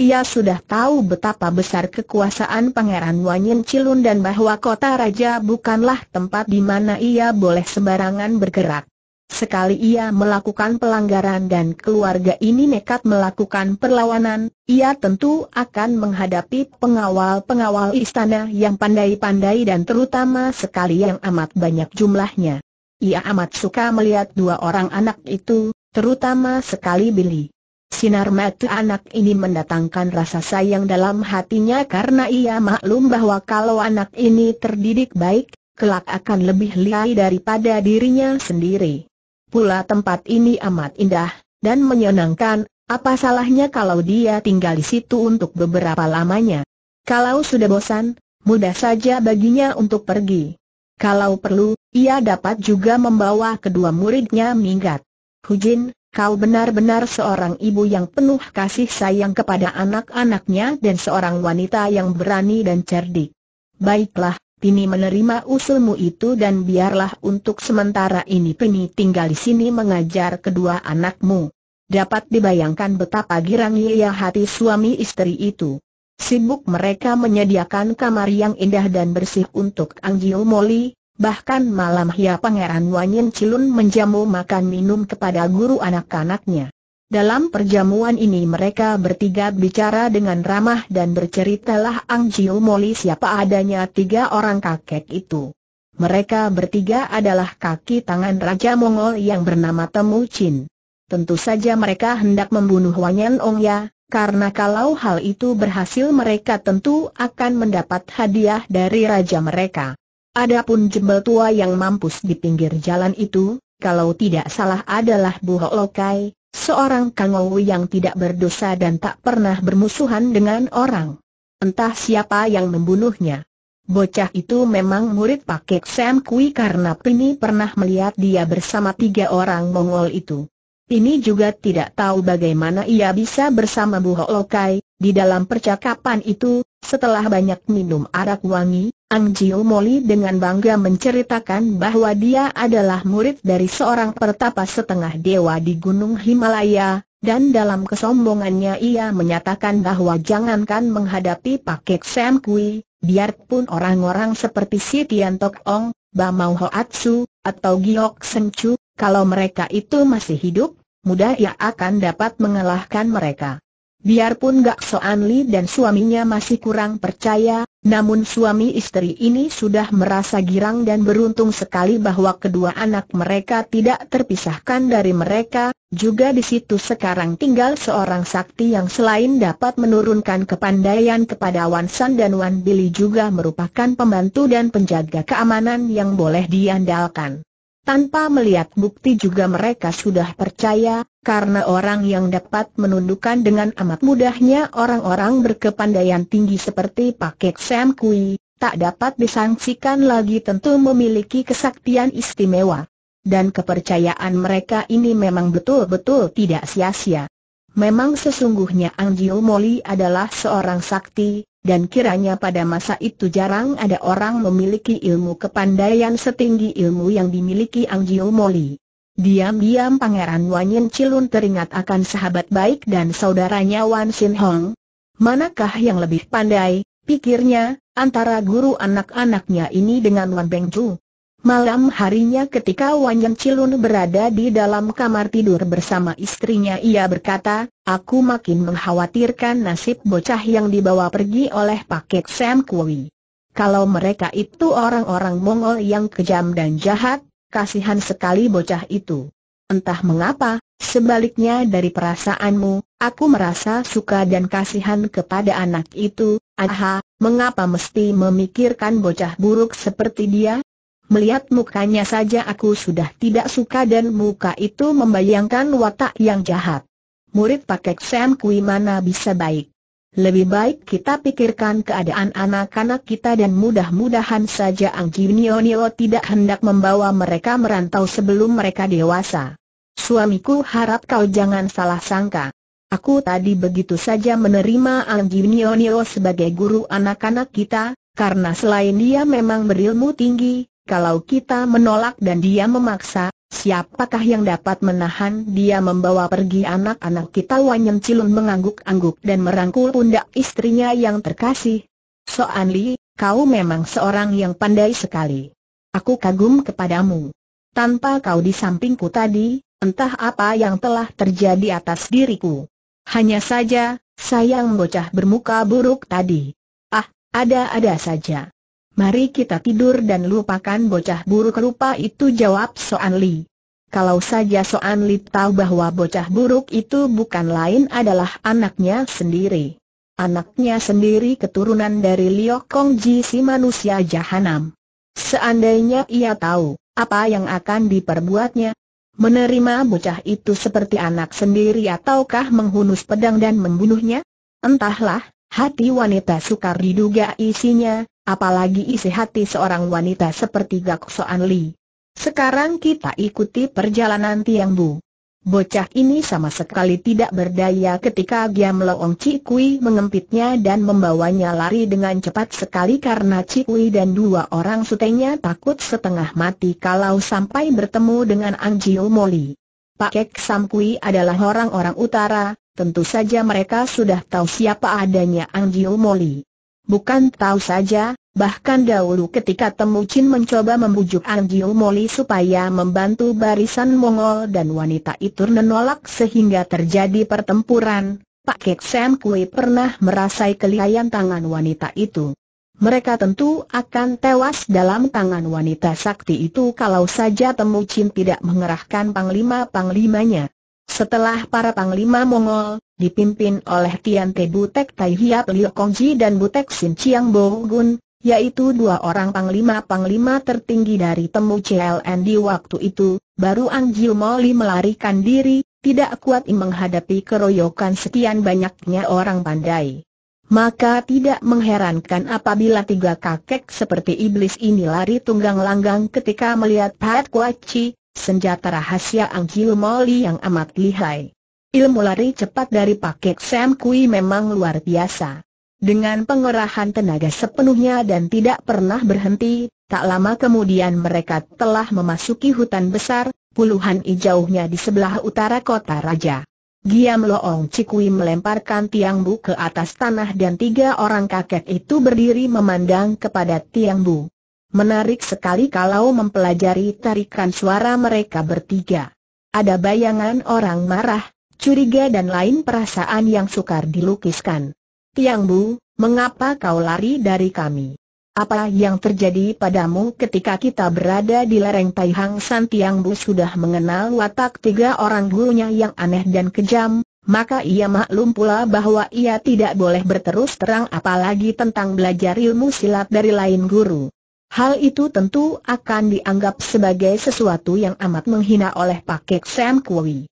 Ia sudah tahu betapa besar kekuasaan Pangeran Wanyin Cilun dan bahwa kota raja bukanlah tempat di mana ia boleh sembarangan bergerak. Sekali ia melakukan pelanggaran dan keluarga ini nekat melakukan perlawanan, ia tentu akan menghadapi pengawal-pengawal istana yang pandai-pandai dan terutama sekali yang amat banyak jumlahnya. Ia amat suka melihat dua orang anak itu, terutama sekali Billy. Sinar mata anak ini mendatangkan rasa sayang dalam hatinya karena ia maklum bahwa kalau anak ini terdidik baik, kelak akan lebih lihai daripada dirinya sendiri. Pula tempat ini amat indah, dan menyenangkan, apa salahnya kalau dia tinggal di situ untuk beberapa lamanya? Kalau sudah bosan, mudah saja baginya untuk pergi. Kalau perlu, ia dapat juga membawa kedua muridnya minggat. Hujin, kau benar-benar seorang ibu yang penuh kasih sayang kepada anak-anaknya dan seorang wanita yang berani dan cerdik. Baiklah, Pini menerima usulmu itu dan biarlah untuk sementara ini Pini tinggal di sini mengajar kedua anakmu. Dapat dibayangkan betapa girangnya hati suami istri itu. Sibuk mereka menyediakan kamar yang indah dan bersih untuk Anggil Moli, bahkan malam hia Pangeran Wanyen Cilun menjamu makan minum kepada guru anak-anaknya. Dalam perjamuan ini mereka bertiga bicara dengan ramah dan berceritalah Ang Jiu Moli siapa adanya tiga orang kakek itu. Mereka bertiga adalah kaki tangan Raja Mongol yang bernama Temu Chin. Tentu saja mereka hendak membunuh Wanyan Ong Ya, karena kalau hal itu berhasil mereka tentu akan mendapat hadiah dari raja mereka. Adapun jembel tua yang mampus di pinggir jalan itu, kalau tidak salah adalah Bu lokai. Seorang kangou yang tidak berdosa dan tak pernah bermusuhan dengan orang. Entah siapa yang membunuhnya. Bocah itu memang murid Pakek Sam Kui karena Pini pernah melihat dia bersama tiga orang Mongol itu. Pini juga tidak tahu bagaimana ia bisa bersama Bu Lokai di dalam percakapan itu, setelah banyak minum arak wangi, Ang Jiu Moli dengan bangga menceritakan bahwa dia adalah murid dari seorang pertapa setengah dewa di Gunung Himalaya, dan dalam kesombongannya ia menyatakan bahwa jangankan menghadapi paket Sam Kui, biarpun orang-orang seperti si Tian Tok Ong, Bamau Atsu, atau Giok Sencu, kalau mereka itu masih hidup, mudah ia akan dapat mengalahkan mereka. Biarpun Gak Soan Li dan suaminya masih kurang percaya, namun suami istri ini sudah merasa girang dan beruntung sekali bahwa kedua anak mereka tidak terpisahkan dari mereka, juga di situ sekarang tinggal seorang sakti yang selain dapat menurunkan kepandaian kepada Wan San dan Wan Billy juga merupakan pembantu dan penjaga keamanan yang boleh diandalkan. Tanpa melihat bukti juga mereka sudah percaya, karena orang yang dapat menundukkan dengan amat mudahnya orang-orang berkepandaian tinggi seperti Pakek Sam Kui, tak dapat disangsikan lagi tentu memiliki kesaktian istimewa. Dan kepercayaan mereka ini memang betul-betul tidak sia-sia. Memang sesungguhnya Ang Jiu Moli adalah seorang sakti, dan kiranya pada masa itu jarang ada orang memiliki ilmu kepandaian setinggi ilmu yang dimiliki Ang Jiu Moli. Diam-diam Pangeran Wan Yin Cilun teringat akan sahabat baik dan saudaranya Wan Sin Hong. Manakah yang lebih pandai, pikirnya, antara guru anak-anaknya ini dengan Wan Beng Chu? Malam harinya ketika Wan Yen Cilun berada di dalam kamar tidur bersama istrinya ia berkata, aku makin mengkhawatirkan nasib bocah yang dibawa pergi oleh paket Sam Kui. Kalau mereka itu orang-orang Mongol yang kejam dan jahat, kasihan sekali bocah itu. Entah mengapa, sebaliknya dari perasaanmu, aku merasa suka dan kasihan kepada anak itu, aha, mengapa mesti memikirkan bocah buruk seperti dia? Melihat mukanya saja aku sudah tidak suka dan muka itu membayangkan watak yang jahat. Murid pakai Sam Kui mana bisa baik. Lebih baik kita pikirkan keadaan anak-anak kita dan mudah-mudahan saja Ang Jinio tidak hendak membawa mereka merantau sebelum mereka dewasa. Suamiku harap kau jangan salah sangka. Aku tadi begitu saja menerima Ang Jinio sebagai guru anak-anak kita, karena selain dia memang berilmu tinggi, kalau kita menolak dan dia memaksa, siapakah yang dapat menahan dia membawa pergi anak-anak kita? Wanyan Cilun mengangguk-angguk dan merangkul pundak istrinya yang terkasih. Soan Li, kau memang seorang yang pandai sekali. Aku kagum kepadamu. Tanpa kau di sampingku tadi, entah apa yang telah terjadi atas diriku. Hanya saja, sayang bocah bermuka buruk tadi. Ah, ada-ada saja. Mari kita tidur dan lupakan bocah buruk lupa itu jawab Soan Li. Kalau saja Soan Li tahu bahwa bocah buruk itu bukan lain adalah anaknya sendiri. Anaknya sendiri keturunan dari Liu Kong Ji si manusia jahanam. Seandainya ia tahu, apa yang akan diperbuatnya? Menerima bocah itu seperti anak sendiri ataukah menghunus pedang dan membunuhnya? Entahlah, hati wanita sukar diduga isinya, Apalagi isi hati seorang wanita seperti Gak Soan Li. Sekarang kita ikuti perjalanan Tiang Bu. Bocah ini sama sekali tidak berdaya ketika Giam Loong Cikui mengempitnya dan membawanya lari dengan cepat sekali karena Cikui dan dua orang sutenya takut setengah mati kalau sampai bertemu dengan Ang Jiu Moli. Sam Kui adalah orang-orang utara, tentu saja mereka sudah tahu siapa adanya Ang Jiu Moli. Bukan tahu saja, bahkan dahulu ketika Temu Chin mencoba membujuk Anjiu Jiu Moli supaya membantu barisan Mongol dan wanita itu menolak sehingga terjadi pertempuran, Pak Kek Sam Kui pernah merasai kelihayan tangan wanita itu. Mereka tentu akan tewas dalam tangan wanita sakti itu kalau saja Temu Chin tidak mengerahkan panglima-panglimanya. Setelah para panglima Mongol, dipimpin oleh Tian Te Butek Tai Hiap Liu Kongji dan Butek Sin Chiang Bo Gun, yaitu dua orang panglima-panglima tertinggi dari temu CLN di waktu itu, baru Ang Jiu Moli melarikan diri, tidak kuat menghadapi keroyokan sekian banyaknya orang pandai. Maka tidak mengherankan apabila tiga kakek seperti iblis ini lari tunggang langgang ketika melihat Pat Kwa Chi, senjata rahasia Angkiu Moli yang amat lihai. Ilmu lari cepat dari paket Sam Kui memang luar biasa. Dengan pengerahan tenaga sepenuhnya dan tidak pernah berhenti, tak lama kemudian mereka telah memasuki hutan besar, puluhan ijauhnya di sebelah utara kota raja. Giam Loong Cikui melemparkan tiang bu ke atas tanah dan tiga orang kakek itu berdiri memandang kepada tiang bu. Menarik sekali kalau mempelajari tarikan suara mereka bertiga. Ada bayangan orang marah, curiga dan lain perasaan yang sukar dilukiskan. Tiang Bu, mengapa kau lari dari kami? Apa yang terjadi padamu ketika kita berada di lereng Taihang San Tiang Bu sudah mengenal watak tiga orang gurunya yang aneh dan kejam, maka ia maklum pula bahwa ia tidak boleh berterus terang apalagi tentang belajar ilmu silat dari lain guru. Hal itu tentu akan dianggap sebagai sesuatu yang amat menghina oleh Pak Kek Sam Kui.